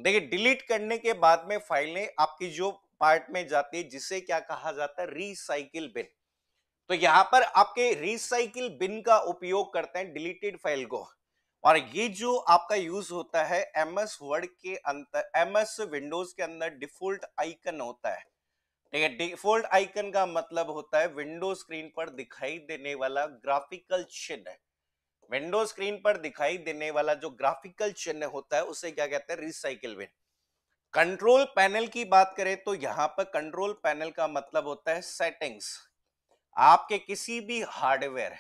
देखिए डिलीट करने के बाद में फाइलें आपकी जो पार्ट में जाती है जिसे क्या कहा जाता है रिसाइकिल बिन तो यहां पर आपके रिसाइकिल बिन का उपयोग करते हैं डिलीटेड फाइल को और ये जो आपका यूज होता है एमएस वर्ड के अंदर एमएस विंडोज के अंदर डिफॉल्ट आइकन होता है ठीक है डिफॉल्ट आइकन का मतलब होता है विंडो स्क्रीन पर दिखाई देने वाला ग्राफिकल चिन्ह विंडो स्क्रीन पर दिखाई देने वाला जो ग्राफिकल चिन्ह होता है उसे क्या कहते हैं रिसाइकिल बिन कंट्रोल पैनल की बात करें तो यहां पर कंट्रोल पैनल का मतलब होता है सेटिंग्स आपके किसी भी हार्डवेयर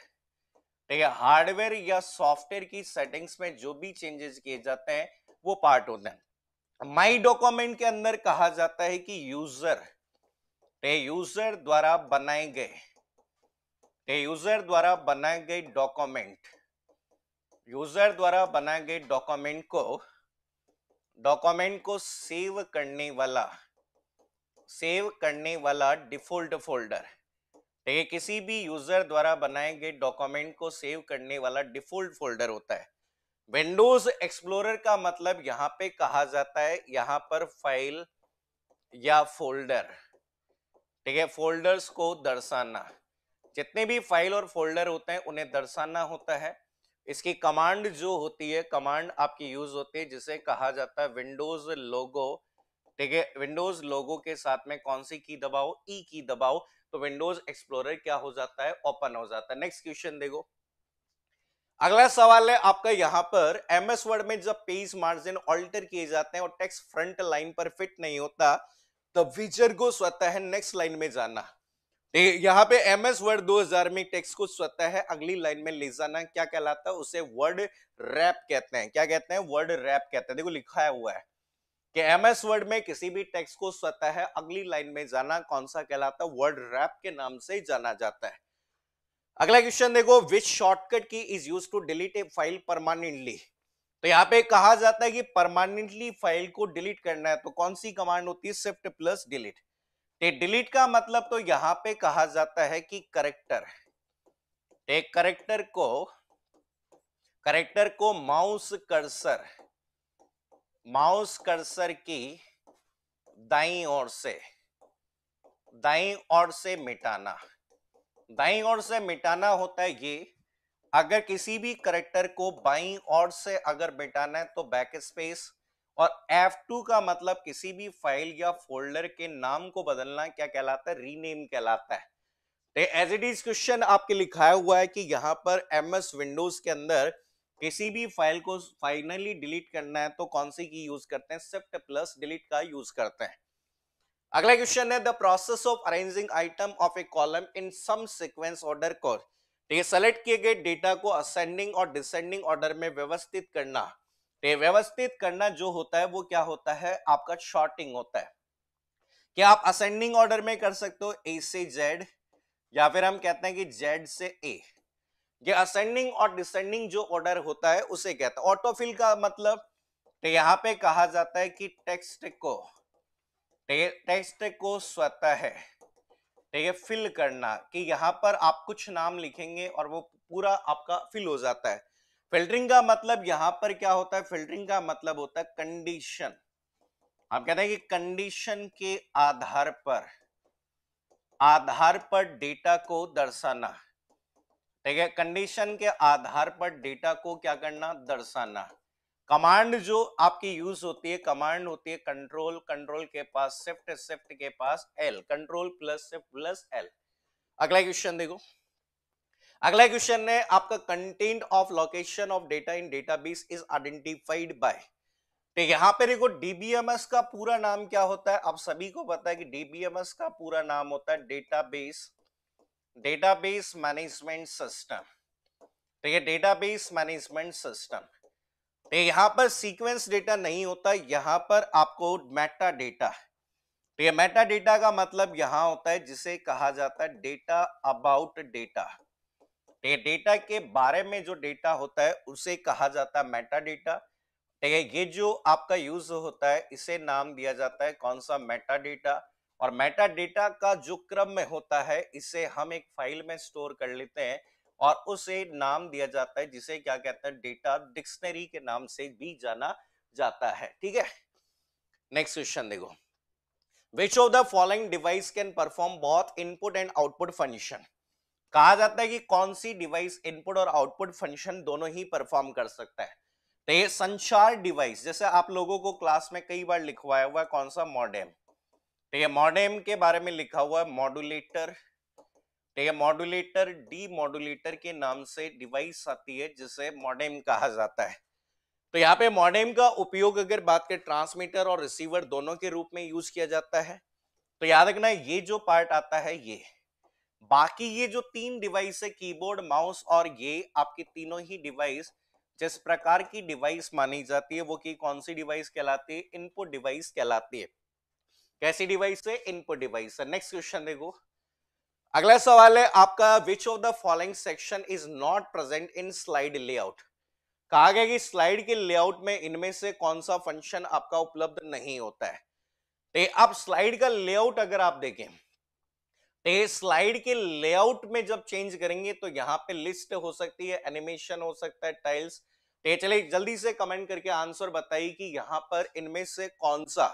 ठीक है हार्डवेयर या सॉफ्टवेयर की सेटिंग्स में जो भी चेंजेस किए जाते हैं वो पार्ट होते हैं माई डॉक्यूमेंट के अंदर कहा जाता है कि यूजर यूजर द्वारा बनाए गए यूजर द्वारा बनाए गए डॉक्यूमेंट यूजर द्वारा बनाए गए डॉक्यूमेंट को डॉक्यूमेंट को सेव करने वाला सेव करने वाला डिफॉल्ट फोल्डर ठीक है किसी भी यूजर द्वारा बनाए गए डॉक्यूमेंट को सेव करने वाला डिफॉल्ट फोल्डर होता है विंडोज एक्सप्लोरर का मतलब यहाँ पे कहा जाता है यहाँ पर फाइल या फोल्डर ठीक है फोल्डर्स को दर्शाना जितने भी फाइल और फोल्डर होते हैं उन्हें दर्शाना होता है इसकी कमांड जो होती है कमांड आपकी यूज होती है जिसे कहा जाता है विंडोज लोगो ठीक है विंडोज लोगो के साथ में कौन सी की दबाओ ई e की दबाओ तो विंडोज एक्सप्लोरर क्या हो जाता है ओपन हो जाता है नेक्स्ट क्वेश्चन देखो अगला सवाल है आपका यहां पर एमएस वर्ड में जब पेज मार्जिन ऑल्टर किए जाते हैं और टेक्स्ट फ्रंट लाइन पर फिट नहीं होता तो विजर को स्वतः नेक्स्ट लाइन में जाना यहाँ पे एम एस वर्ड 2000 में टेक्स्ट को स्वतः है अगली लाइन में ले जाना क्या कहलाता है उसे वर्ड रैप कहते हैं क्या कहते हैं वर्ड रैप कहते हैं देखो लिखा हुआ है कि एमएस वर्ड में किसी भी टेक्स्ट को स्वतः अगली लाइन में जाना कौन सा कहलाता है वर्ड रैप के नाम से जाना जाता है अगला क्वेश्चन देखो which shortcut key is use to delete a file permanently तो यहाँ पे कहा जाता है कि परमानेंटली फाइल को डिलीट करना है तो कौन सी कमांड होती है स्विफ्ट प्लस डिलीट डिलीट का मतलब तो यहां पे कहा जाता है कि करेक्टर तो एक करेक्टर को करेक्टर को माउस कर्सर माउस कर्सर की दाई ओर से दाई ओर से मिटाना दाई ओर से मिटाना होता है ये अगर किसी भी करेक्टर को बाई ओर से अगर मिटाना है तो बैक स्पेस और F2 का मतलब किसी भी फाइल या फोल्डर के नाम को बदलना क्या कहलाता है रीनेम कहलाता है एज इट इज क्वेश्चन आपके लिखाया हुआ है कि यहां पर एम एस विंडोज के अंदर किसी भी फाइल को फाइनली डिलीट करना है तो कौन सी की यूज करते हैं सिफ्ट प्लस डिलीट का यूज करते हैं अगला क्वेश्चन है the process of arranging item of a column in some sequence order कोर ठीक है सेलेक्ट किए गए डेटा को असेंडिंग और डिसेंडिंग ऑर्डर में व्यवस्थित करना ठीक व्यवस्थित करना जो होता है वो क्या होता है आपका शॉर्टिंग होता है क्या आप असेंडिंग ऑर्डर में कर सकते हो ए से जेड या फिर हम कहते हैं कि जेड से ए ये असेंडिंग और डिसेंडिंग जो ऑर्डर होता है उसे कहता है ऑटोफिल का मतलब तो यहां पे कहा जाता है कि टेक्स्ट को टेक्स्ट तो को स्वतः है ठीक है फिल करना कि यहाँ पर आप कुछ नाम लिखेंगे और वो पूरा आपका फिल हो जाता है फिल्टरिंग का मतलब यहाँ पर क्या होता है फिल्टरिंग का मतलब होता है कंडीशन आप कहते हैं कि कंडीशन के आधार पर आधार पर डेटा को दर्शाना ठीक है कंडीशन के आधार पर डेटा को क्या करना दर्शाना कमांड जो आपकी यूज होती है कमांड होती है कंट्रोल कंट्रोल के पास शिफ्ट शिफ्ट के पास L control plus shift plus L अगला क्वेश्चन देखो अगला क्वेश्चन है आपका content of location of data in database is identified by ठीक है यहाँ पे देखो डीबीएमएस का पूरा नाम क्या होता है आप सभी को पता है कि डीबीएमएस का पूरा नाम होता है डेटाबेस डेटाबेस मैनेजमेंट सिस्टम तो ये डेटाबेस मैनेजमेंट सिस्टम यहां पर सीक्वेंस डेटा नहीं होता यहां पर आपको मेटा डेटा तो ये मेटा डेटा का मतलब यहां होता है जिसे कहा जाता है डेटा अबाउट डेटा ये डेटा के बारे में जो डेटा होता है उसे कहा जाता है मेटा डेटा ठीक है ये जो आपका यूज होता है इसे नाम दिया जाता है कौन सा मेटा डेटा और मेटा डेटा का जो क्रम में होता है इसे हम एक फाइल में स्टोर कर लेते हैं और उसे नाम दिया जाता है जिसे क्या कहते हैं डेटा डिक्शनरी के नाम से भी जाना जाता है ठीक है नेक्स्ट क्वेश्चन देखो which of the following device can perform both input and output function कहा जाता है कि कौन सी डिवाइस इनपुट और आउटपुट फंक्शन दोनों ही परफॉर्म कर सकता है तो ये संचार डिवाइस जैसे आप लोगों को क्लास में कई बार लिखवाया हुआ है कौन सा मॉडेम ठीक है मॉडेम के बारे में लिखा हुआ है मॉडुलेटर ठीक है मॉडुलेटर डी मॉडुलेटर के नाम से डिवाइस आती है जिसे मॉडेम कहा जाता है तो यहाँ पे मॉडेम का उपयोग अगर बात करें ट्रांसमीटर और रिसीवर दोनों के रूप में यूज किया जाता है तो याद रखना ये जो पार्ट आता है ये बाकी ये जो तीन डिवाइस है कीबोर्ड माउस और ये आपकी तीनों ही डिवाइस जिस प्रकार की डिवाइस मानी जाती है वो की कौन सी डिवाइस कहलाती है इनपुट डिवाइस कहलाती है कैसी डिवाइस है इनपुट डिवाइस है नेक्स्ट क्वेश्चन देखो अगला सवाल है आपका which of the following section is not present in slide layout कहा गया कि स्लाइड के लेआउट में इनमें से कौन सा फंक्शन आपका उपलब्ध नहीं होता है तो आप स्लाइड का लेआउट अगर आप देखें तो स्लाइड के लेआउट में जब चेंज करेंगे तो यहाँ पे लिस्ट हो सकती है एनिमेशन हो सकता है टाइल्स तो चलिए जल्दी से कमेंट करके आंसर बताइए कि यहाँ पर इनमें से कौन सा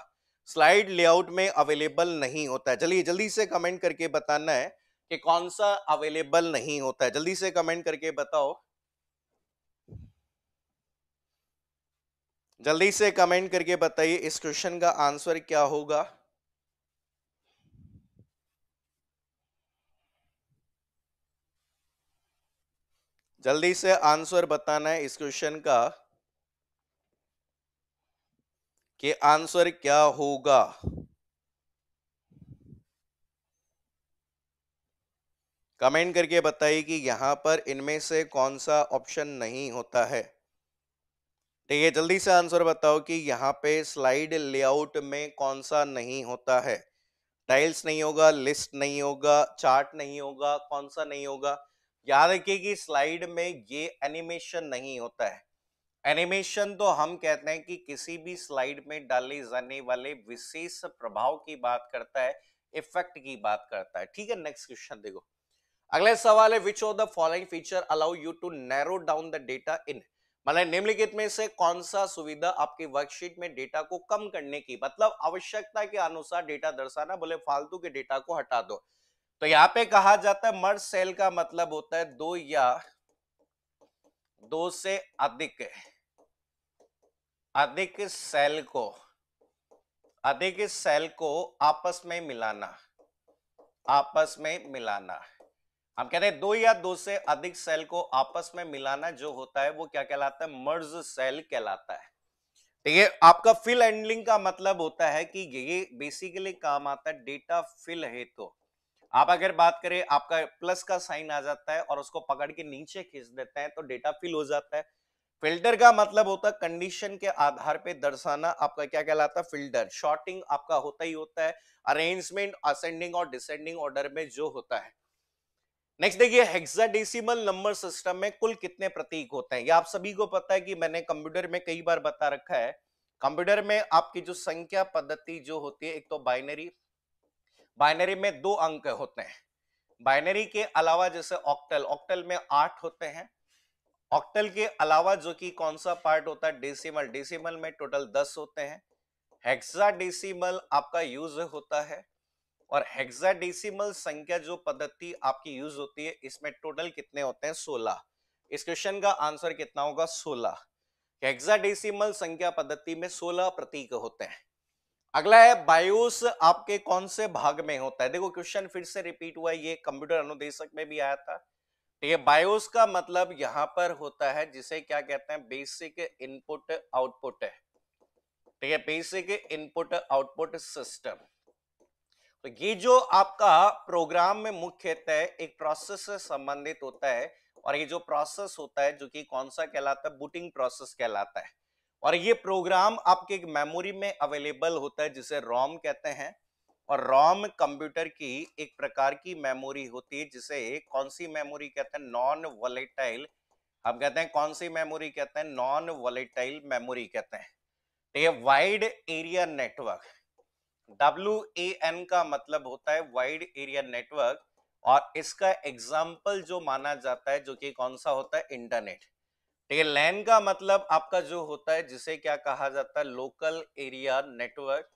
स्लाइड लेआउट में अवेलेबल नहीं होता है चलिए जल्दी से कमेंट करके बताना है कि कौन सा अवेलेबल नहीं होता है जल्दी से कमेंट करके बताओ जल्दी से कमेंट करके बताइए इस क्वेश्चन का आंसर क्या होगा जल्दी से आंसर बताना है इस क्वेश्चन का कि आंसर क्या होगा कमेंट करके बताइए कि यहां पर इनमें से कौन सा ऑप्शन नहीं होता है ठीक है जल्दी से आंसर बताओ कि यहाँ पे स्लाइड लेआउट में कौन सा नहीं होता है टाइल्स नहीं होगा लिस्ट नहीं होगा चार्ट नहीं होगा कौन सा नहीं होगा याद रखिए कि स्लाइड में ये एनिमेशन नहीं होता है एनिमेशन तो हम कहते हैं कि किसी भी स्लाइड में डाले जाने वाले विशेष प्रभाव की बात करता है इफेक्ट की बात करता है ठीक है नेक्स्ट क्वेश्चन देखो अगले सवाल है which of the following feature allow you to narrow down the data in मतलब निम्नलिखित में से कौन सा सुविधा आपकी वर्कशीट में डेटा को कम करने की मतलब आवश्यकता के अनुसार डेटा दर्शाना बोले फालतू के डेटा को हटा दो तो यहाँ पे कहा जाता है मर्ज सेल का मतलब होता है दो या दो से अधिक अधिक सेल को अधिक सेल को आपस में मिलाना आपस में मिलाना हम कहते हैं दो या दो से अधिक सेल को आपस में मिलाना जो होता है वो क्या कहलाता है मर्ज सेल कहलाता है ठीक है आपका फिल एंडलिंग का मतलब होता है कि ये बेसिकली काम आता है डेटा फिल हेतु तो। आप अगर बात करें आपका प्लस का साइन आ जाता है और उसको पकड़ के नीचे खींच देते हैं तो डेटा फिल हो जाता है फिल्टर का मतलब होता है कंडीशन के आधार पे दर्शाना आपका क्या कहलाता है फिल्टर शॉर्टिंग आपका होता ही होता है अरेंजमेंट असेंडिंग और डिसेंडिंग ऑर्डर में जो होता है नेक्स्ट देखिए हेक्साडेसिमल नंबर सिस्टम में कुल कितने प्रतीक होते हैं ये आप सभी को पता है कि मैंने कंप्यूटर में कई बार बता रखा है कंप्यूटर में आपकी जो संख्या पद्धति जो होती है एक तो बाइनरी बाइनरी में दो अंक होते हैं बाइनरी के अलावा जैसे ऑक्टल ऑक्टल में आठ होते हैं ऑक्टल के अलावा जो कि कौन सा पार्ट होता है डेसिमल डेसिमल में टोटल दस होते हैं हेक्साडेसिमल आपका यूज होता है और हेक्साडेसिमल संख्या जो पद्धति आपकी यूज होती है इसमें टोटल कितने होते हैं सोलह इस क्वेश्चन का आंसर कितना होगा सोलह हेक्साडेसिमल संख्या पद्धति में सोलह प्रतीक होते हैं अगला है बायोस आपके कौन से भाग में होता है देखो क्वेश्चन फिर से रिपीट हुआ है ये कंप्यूटर अनुदेशक में भी आया था ठीक है बायोस का मतलब यहां पर होता है जिसे क्या कहते हैं बेसिक इनपुट आउटपुट है ठीक है बेसिक इनपुट आउटपुट सिस्टम तो ये जो आपका प्रोग्राम में मुख्यतः एक प्रोसेस से संबंधित होता है और ये जो प्रोसेस होता है जो कि कौन सा कहलाता है बूटिंग प्रोसेस कहलाता है और ये प्रोग्राम आपके एक मेमोरी में अवेलेबल होता है जिसे रॉम कहते हैं और रॉम कंप्यूटर की एक प्रकार की मेमोरी होती है जिसे कौन सी मेमोरी कहते हैं नॉन वॉलेटाइल हम कहते हैं कौन सी मेमोरी कहते हैं नॉन वॉलेटाइल मेमोरी कहते हैं तो ये wide area network W A N का मतलब होता है वाइड एरिया नेटवर्क और इसका एग्जाम्पल जो माना जाता है जो कि कौन सा होता है इंटरनेट ठीक है लैन का मतलब आपका जो होता है जिसे क्या कहा जाता है लोकल एरिया नेटवर्क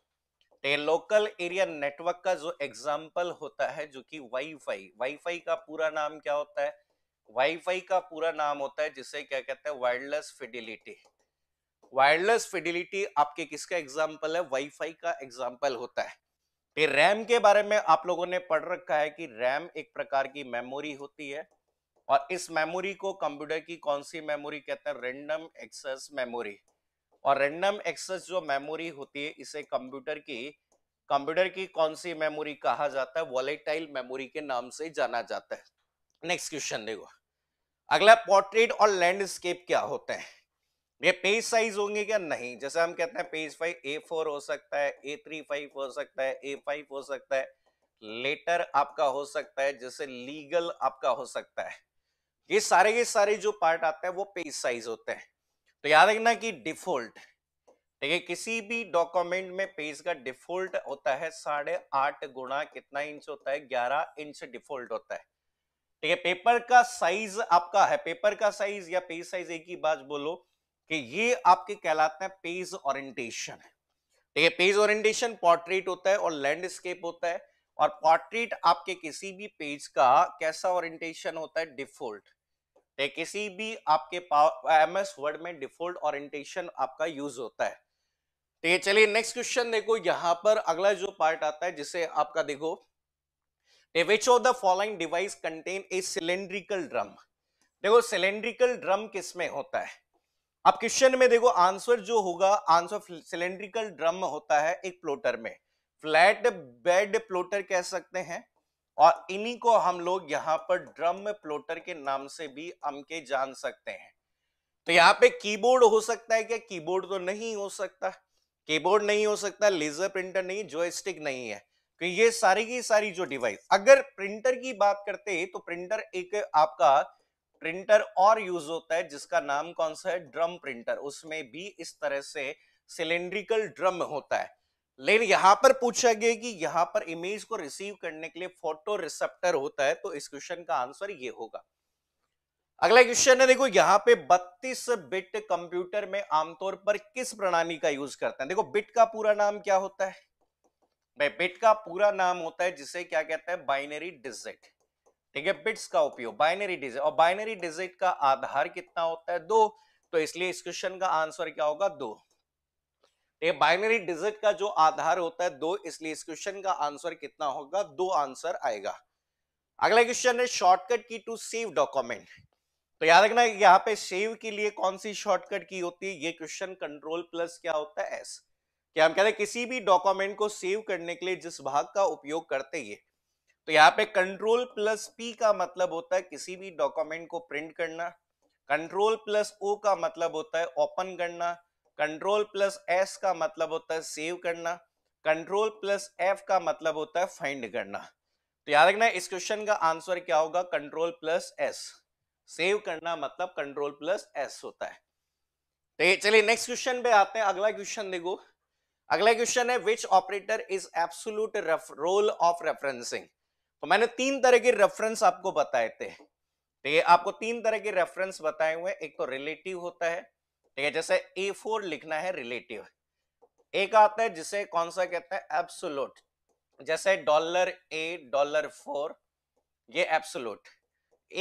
होते हैं लोकल एरिया नेटवर्क का जो एग्जाम्पल होता है जो कि वाईफाई वाईफाई का पूरा नाम क्या होता है वाईफाई का पूरा नाम होता है जिसे क्या कहते हैं वायरलेस फिडिलिटी वायरलेस फिडिलिटी आपके किसका एग्जाम्पल है वाईफाई का एग्जाम्पल होता है फिर रैम के बारे में आप लोगों ने पढ़ रखा है कि रैम एक प्रकार की मेमोरी होती है और इस मेमोरी को कंप्यूटर की कौन सी मेमोरी कहते हैं रेंडम एक्सेस मेमोरी और रैंडम एक्सेस जो मेमोरी होती है इसे कंप्यूटर की कंप्यूटर की कौन सी मेमोरी कहा जाता है वॉलेटाइल मेमोरी के नाम से जाना जाता है नेक्स्ट क्वेश्चन देखो अगला पोर्ट्रेट और लैंडस्केप क्या होता है ये पेज साइज होंगे क्या नहीं जैसे हम कहते हैं पेज फाइव ए फोर हो सकता है ए थ्री फाइव हो सकता है ए फाइव हो सकता है लेटर आपका हो सकता है जैसे लीगल आपका हो सकता है ये सारे के सारे जो पार्ट आते हैं वो पेज साइज होते हैं तो याद रखना कि डिफॉल्ट ठीक है किसी भी डॉक्यूमेंट में पेज का डिफॉल्ट होता है साढ़े आठ गुणा कितना इंच होता है ग्यारह इंच डिफॉल्ट होता है ठीक है पेपर का साइज आपका है पेपर का साइज या पेज साइज एक ही बात बोलो कि ये आपके कहलाते हैं पेज ओरिएंटेशन है ठीक है पेज ओरिएंटेशन पोर्ट्रेट होता है और लैंडस्केप होता है और पोर्ट्रेट आपके किसी भी पेज का कैसा ओरिएंटेशन होता है डिफॉल्ट किसी भी आपके एम एस वर्ड में डिफॉल्ट ऑरियंटेशन आपका यूज होता है ठीक तो है चलिए नेक्स्ट क्वेश्चन देखो यहां पर अगला जो पार्ट आता है जिसे आपका देखो which of the following device contain a cylindrical drum देखो सिलेंड्रिकल ड्रम किसमें होता है अब क्वेश्चन में देखो आंसर जो होगा आंसर सिलेंड्रिकल ड्रम होता है एक प्लोटर में फ्लैट बेड प्लोटर कह सकते हैं और इन्हीं को हम लोग यहाँ पर ड्रम प्लोटर के नाम से भी हम के जान सकते हैं तो यहाँ पे कीबोर्ड हो सकता है क्या कीबोर्ड तो नहीं हो सकता कीबोर्ड नहीं हो सकता लेजर प्रिंटर नहीं जॉयस्टिक नहीं है तो ये सारी की सारी जो डिवाइस अगर प्रिंटर की बात करते तो प्रिंटर एक आपका प्रिंटर और यूज होता है जिसका नाम कौन सा है ड्रम प्रिंटर उसमें भी इस तरह से सिलेंड्रिकल ड्रम होता है लेकिन यहां पर पूछा गया कि यहां पर इमेज को रिसीव करने के लिए फोटो रिसेप्टर होता है तो इस क्वेश्चन का आंसर ये होगा अगला क्वेश्चन है देखो यहाँ पे 32 बिट कंप्यूटर में आमतौर पर किस प्रणाली का यूज करते हैं देखो बिट का पूरा नाम क्या होता है भाई बिट का पूरा नाम होता है जिसे क्या कहते हैं बाइनरी डिजिट ठीक है बिट्स का उपयोग बाइनरी डिजिट और बाइनरी डिजिट का आधार कितना होता है दो तो इसलिए इस क्वेश्चन का आंसर क्या होगा दो ठीक है बाइनरी डिजिट का जो आधार होता है दो इसलिए इस क्वेश्चन का आंसर कितना होगा दो आंसर आएगा अगला क्वेश्चन है शॉर्टकट की टू सेव डॉक्यूमेंट तो याद रखना यहाँ पे सेव के लिए कौन सी शॉर्टकट की होती है ये क्वेश्चन कंट्रोल प्लस क्या होता है एस क्या हम कहते हैं किसी भी डॉक्यूमेंट को सेव करने के लिए जिस भाग का उपयोग करते ये तो यहाँ पे कंट्रोल प्लस पी का मतलब होता है किसी भी डॉक्यूमेंट को प्रिंट करना कंट्रोल प्लस ओ का मतलब होता है ओपन करना कंट्रोल प्लस एस का मतलब होता है सेव करना कंट्रोल प्लस एफ का मतलब होता है फाइंड करना तो याद रखना इस क्वेश्चन का आंसर क्या होगा कंट्रोल प्लस एस सेव करना मतलब कंट्रोल प्लस एस होता है तो चलिए नेक्स्ट क्वेश्चन पे आते हैं अगला क्वेश्चन देखो अगला क्वेश्चन है which operator is absolute role of referencing तो मैंने तीन तरह के रेफरेंस आपको बताए थे तो ये आपको तीन तरह के रेफरेंस बताए हुए एक तो रिलेटिव होता है ठीक है जैसे ए फोर लिखना है रिलेटिव एक आता है जिसे कौन सा कहते हैं एब्सोलूट जैसे डॉलर ए डॉलर फोर ये एब्सोलूट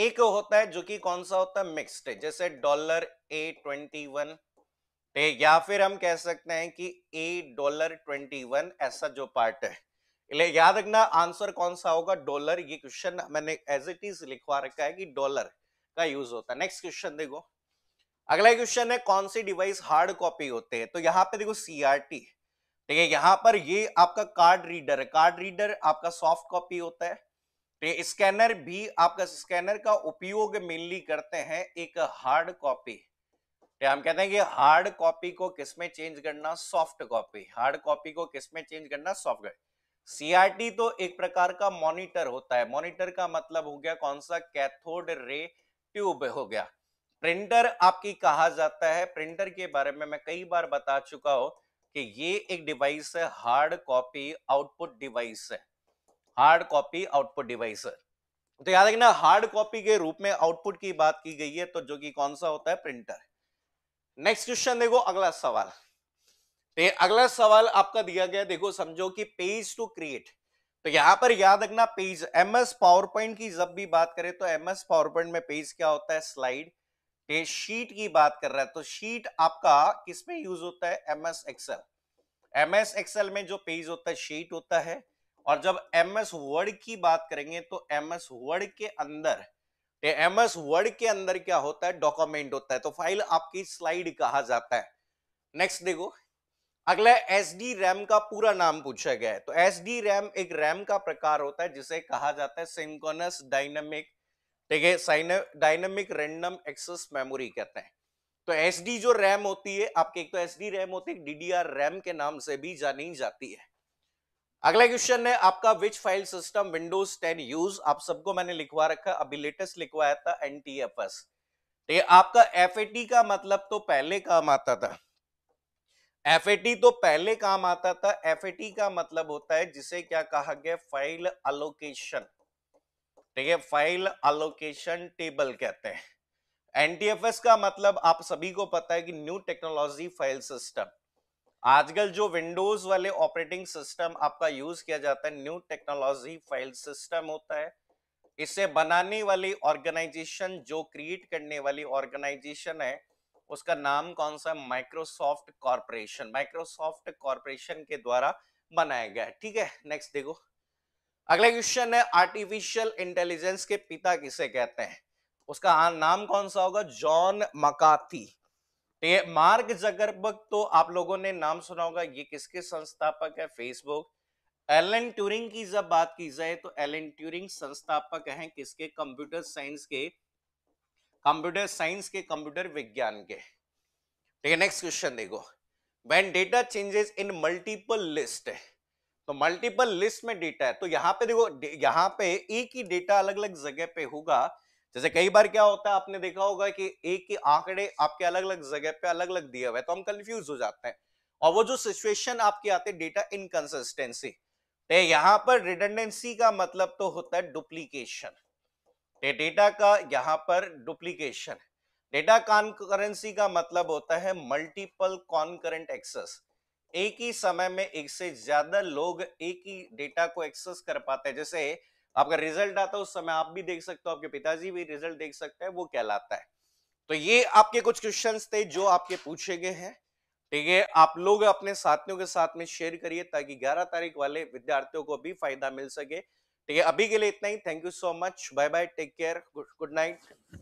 एक होता है जो कि कौन सा होता है मिक्स्ड जैसे डॉलर ए ट्वेंटी वन या फिर हम कह सकते हैं कि ए डॉलर ट्वेंटी वन ऐसा जो पार्ट है इसलिए याद रखना आंसर कौन सा होगा डॉलर ये क्वेश्चन मैंने एज इट इज लिखवा रखा है कि डॉलर का यूज होता है नेक्स्ट क्वेश्चन देखो अगला क्वेश्चन है कौन सी डिवाइस हार्ड कॉपी होते हैं तो यहाँ पे देखो सीआरटी ठीक है यहाँ पर ये आपका कार्ड रीडर है कार्ड रीडर आपका सॉफ्ट कॉपी होता है ठीक तो स्कैनर भी आपका स्कैनर का उपयोग मेनली करते हैं एक हार्ड कॉपी तो हम कहते हैं कि हार्ड कॉपी को किसमें चेंज करना सॉफ्ट कॉपी हार्ड कॉपी को किसमें चेंज करना सॉफ्ट सीआरटी तो एक प्रकार का मॉनिटर होता है मॉनिटर का मतलब हो गया कौन सा कैथोड रे ट्यूब हो गया प्रिंटर आपकी कहा जाता है प्रिंटर के बारे में मैं कई बार बता चुका हूं कि ये एक डिवाइस है हार्ड कॉपी आउटपुट डिवाइस है हार्ड कॉपी आउटपुट डिवाइस है तो याद रखना हार्ड कॉपी के रूप में आउटपुट की बात की गई है तो जो कि कौन सा होता है प्रिंटर नेक्स्ट क्वेश्चन देखो अगला सवाल तो अगला सवाल आपका दिया गया देखो समझो कि पेज टू क्रिएट तो यहां पर याद रखना पेज एमएस पावर पॉइंट की जब भी बात करें तो एमएस पावर पॉइंट में पेज क्या होता है स्लाइड ये शीट की बात कर रहा है तो शीट आपका किस में यूज होता है M S Excel M S Excel में जो पेज होता है शीट होता है और जब एम एस वर्ड की बात करेंगे तो एम एस वर्ड के अंदर एम एस वर्ड के अंदर क्या होता है डॉक्यूमेंट होता है तो फाइल आपकी स्लाइड कहा जाता है नेक्स्ट देखो अगला एस डी रैम का पूरा नाम पूछा गया है तो एस डी रैम एक रैम का प्रकार होता है जिसे कहा जाता है सिंकोनस डायनेमिक ठीक है डायनेमिक रेंडम एक्सेस मेमोरी कहते हैं तो एस जो रैम होती है आपके एक तो एस रैम होती है डीडीआर रैम के नाम से भी जानी जाती है अगला क्वेश्चन है आपका which file system Windows 10 use आप सबको मैंने लिखवा रखा अभी लेटेस्ट लिखवाया था एन टी एफ एस ठीक आपका एफ का मतलब तो पहले काम आता था एफ तो पहले काम आता था एफ का मतलब होता है जिसे क्या कहा गया फाइल अलोकेशन ठीक है फाइल अलोकेशन टेबल कहते हैं एनटीएफएस का मतलब आप सभी को पता है कि न्यू टेक्नोलॉजी फाइल सिस्टम आजकल जो विंडोज वाले ऑपरेटिंग सिस्टम आपका यूज किया जाता है न्यू टेक्नोलॉजी फाइल सिस्टम होता है इसे बनाने वाली ऑर्गेनाइजेशन जो क्रिएट करने वाली ऑर्गेनाइजेशन है उसका नाम कौन सा माइक्रोसॉफ्ट कॉरपोरेशन माइक्रोसॉफ्ट कॉरपोरेशन के द्वारा बनाया गया है ठीक है नेक्स्ट देखो अगला क्वेश्चन है आर्टिफिशियल इंटेलिजेंस के पिता किसे कहते हैं उसका नाम कौन सा होगा जॉन मकाती तो मार्क जगरबर्ग तो आप लोगों ने नाम सुना होगा ये किसके संस्थापक है फेसबुक एलन ट्यूरिंग की जब बात की जाए तो एलन ट्यूरिंग संस्थापक हैं किसके कंप्यूटर साइंस के कंप्यूटर साइंस के कंप्यूटर विज्ञान के ठीक है नेक्स्ट क्वेश्चन देखो when data changes in multiple list है तो मल्टीपल लिस्ट में डेटा है तो यहाँ पे देखो यहाँ पे एक ही डेटा अलग अलग जगह पे होगा जैसे कई बार क्या होता है आपने देखा होगा कि एक ही आंकड़े आपके अलग अलग जगह पे अलग अलग दिया हुआ है तो हम कंफ्यूज हो जाते हैं और वो जो सिचुएशन आपकी आते है डेटा इनकन्सिस्टेंसी तो यहाँ पर रिडंडेंसी का मतलब तो होता है डुप्लीकेशन डेटा तो का यहाँ पर डुप्लीकेशन डेटा कॉन्करेंसी का मतलब होता है मल्टीपल कॉन्करेंट एक्सेस एक ही समय में एक से ज्यादा लोग एक ही डेटा को एक्सेस कर पाते हैं जैसे आपका रिजल्ट आता है उस समय आप भी देख सकते हो आपके पिताजी भी रिजल्ट देख सकते हैं वो कहलाता है तो ये आपके कुछ क्वेश्चन थे जो आपके पूछे गए हैं ठीक है आप लोग अपने साथियों के साथ में शेयर करिए ताकि 11 तारीख वाले विद्यार्थियों को भी फायदा मिल सके ठीक है अभी के लिए इतना ही thank you so much bye bye take care good night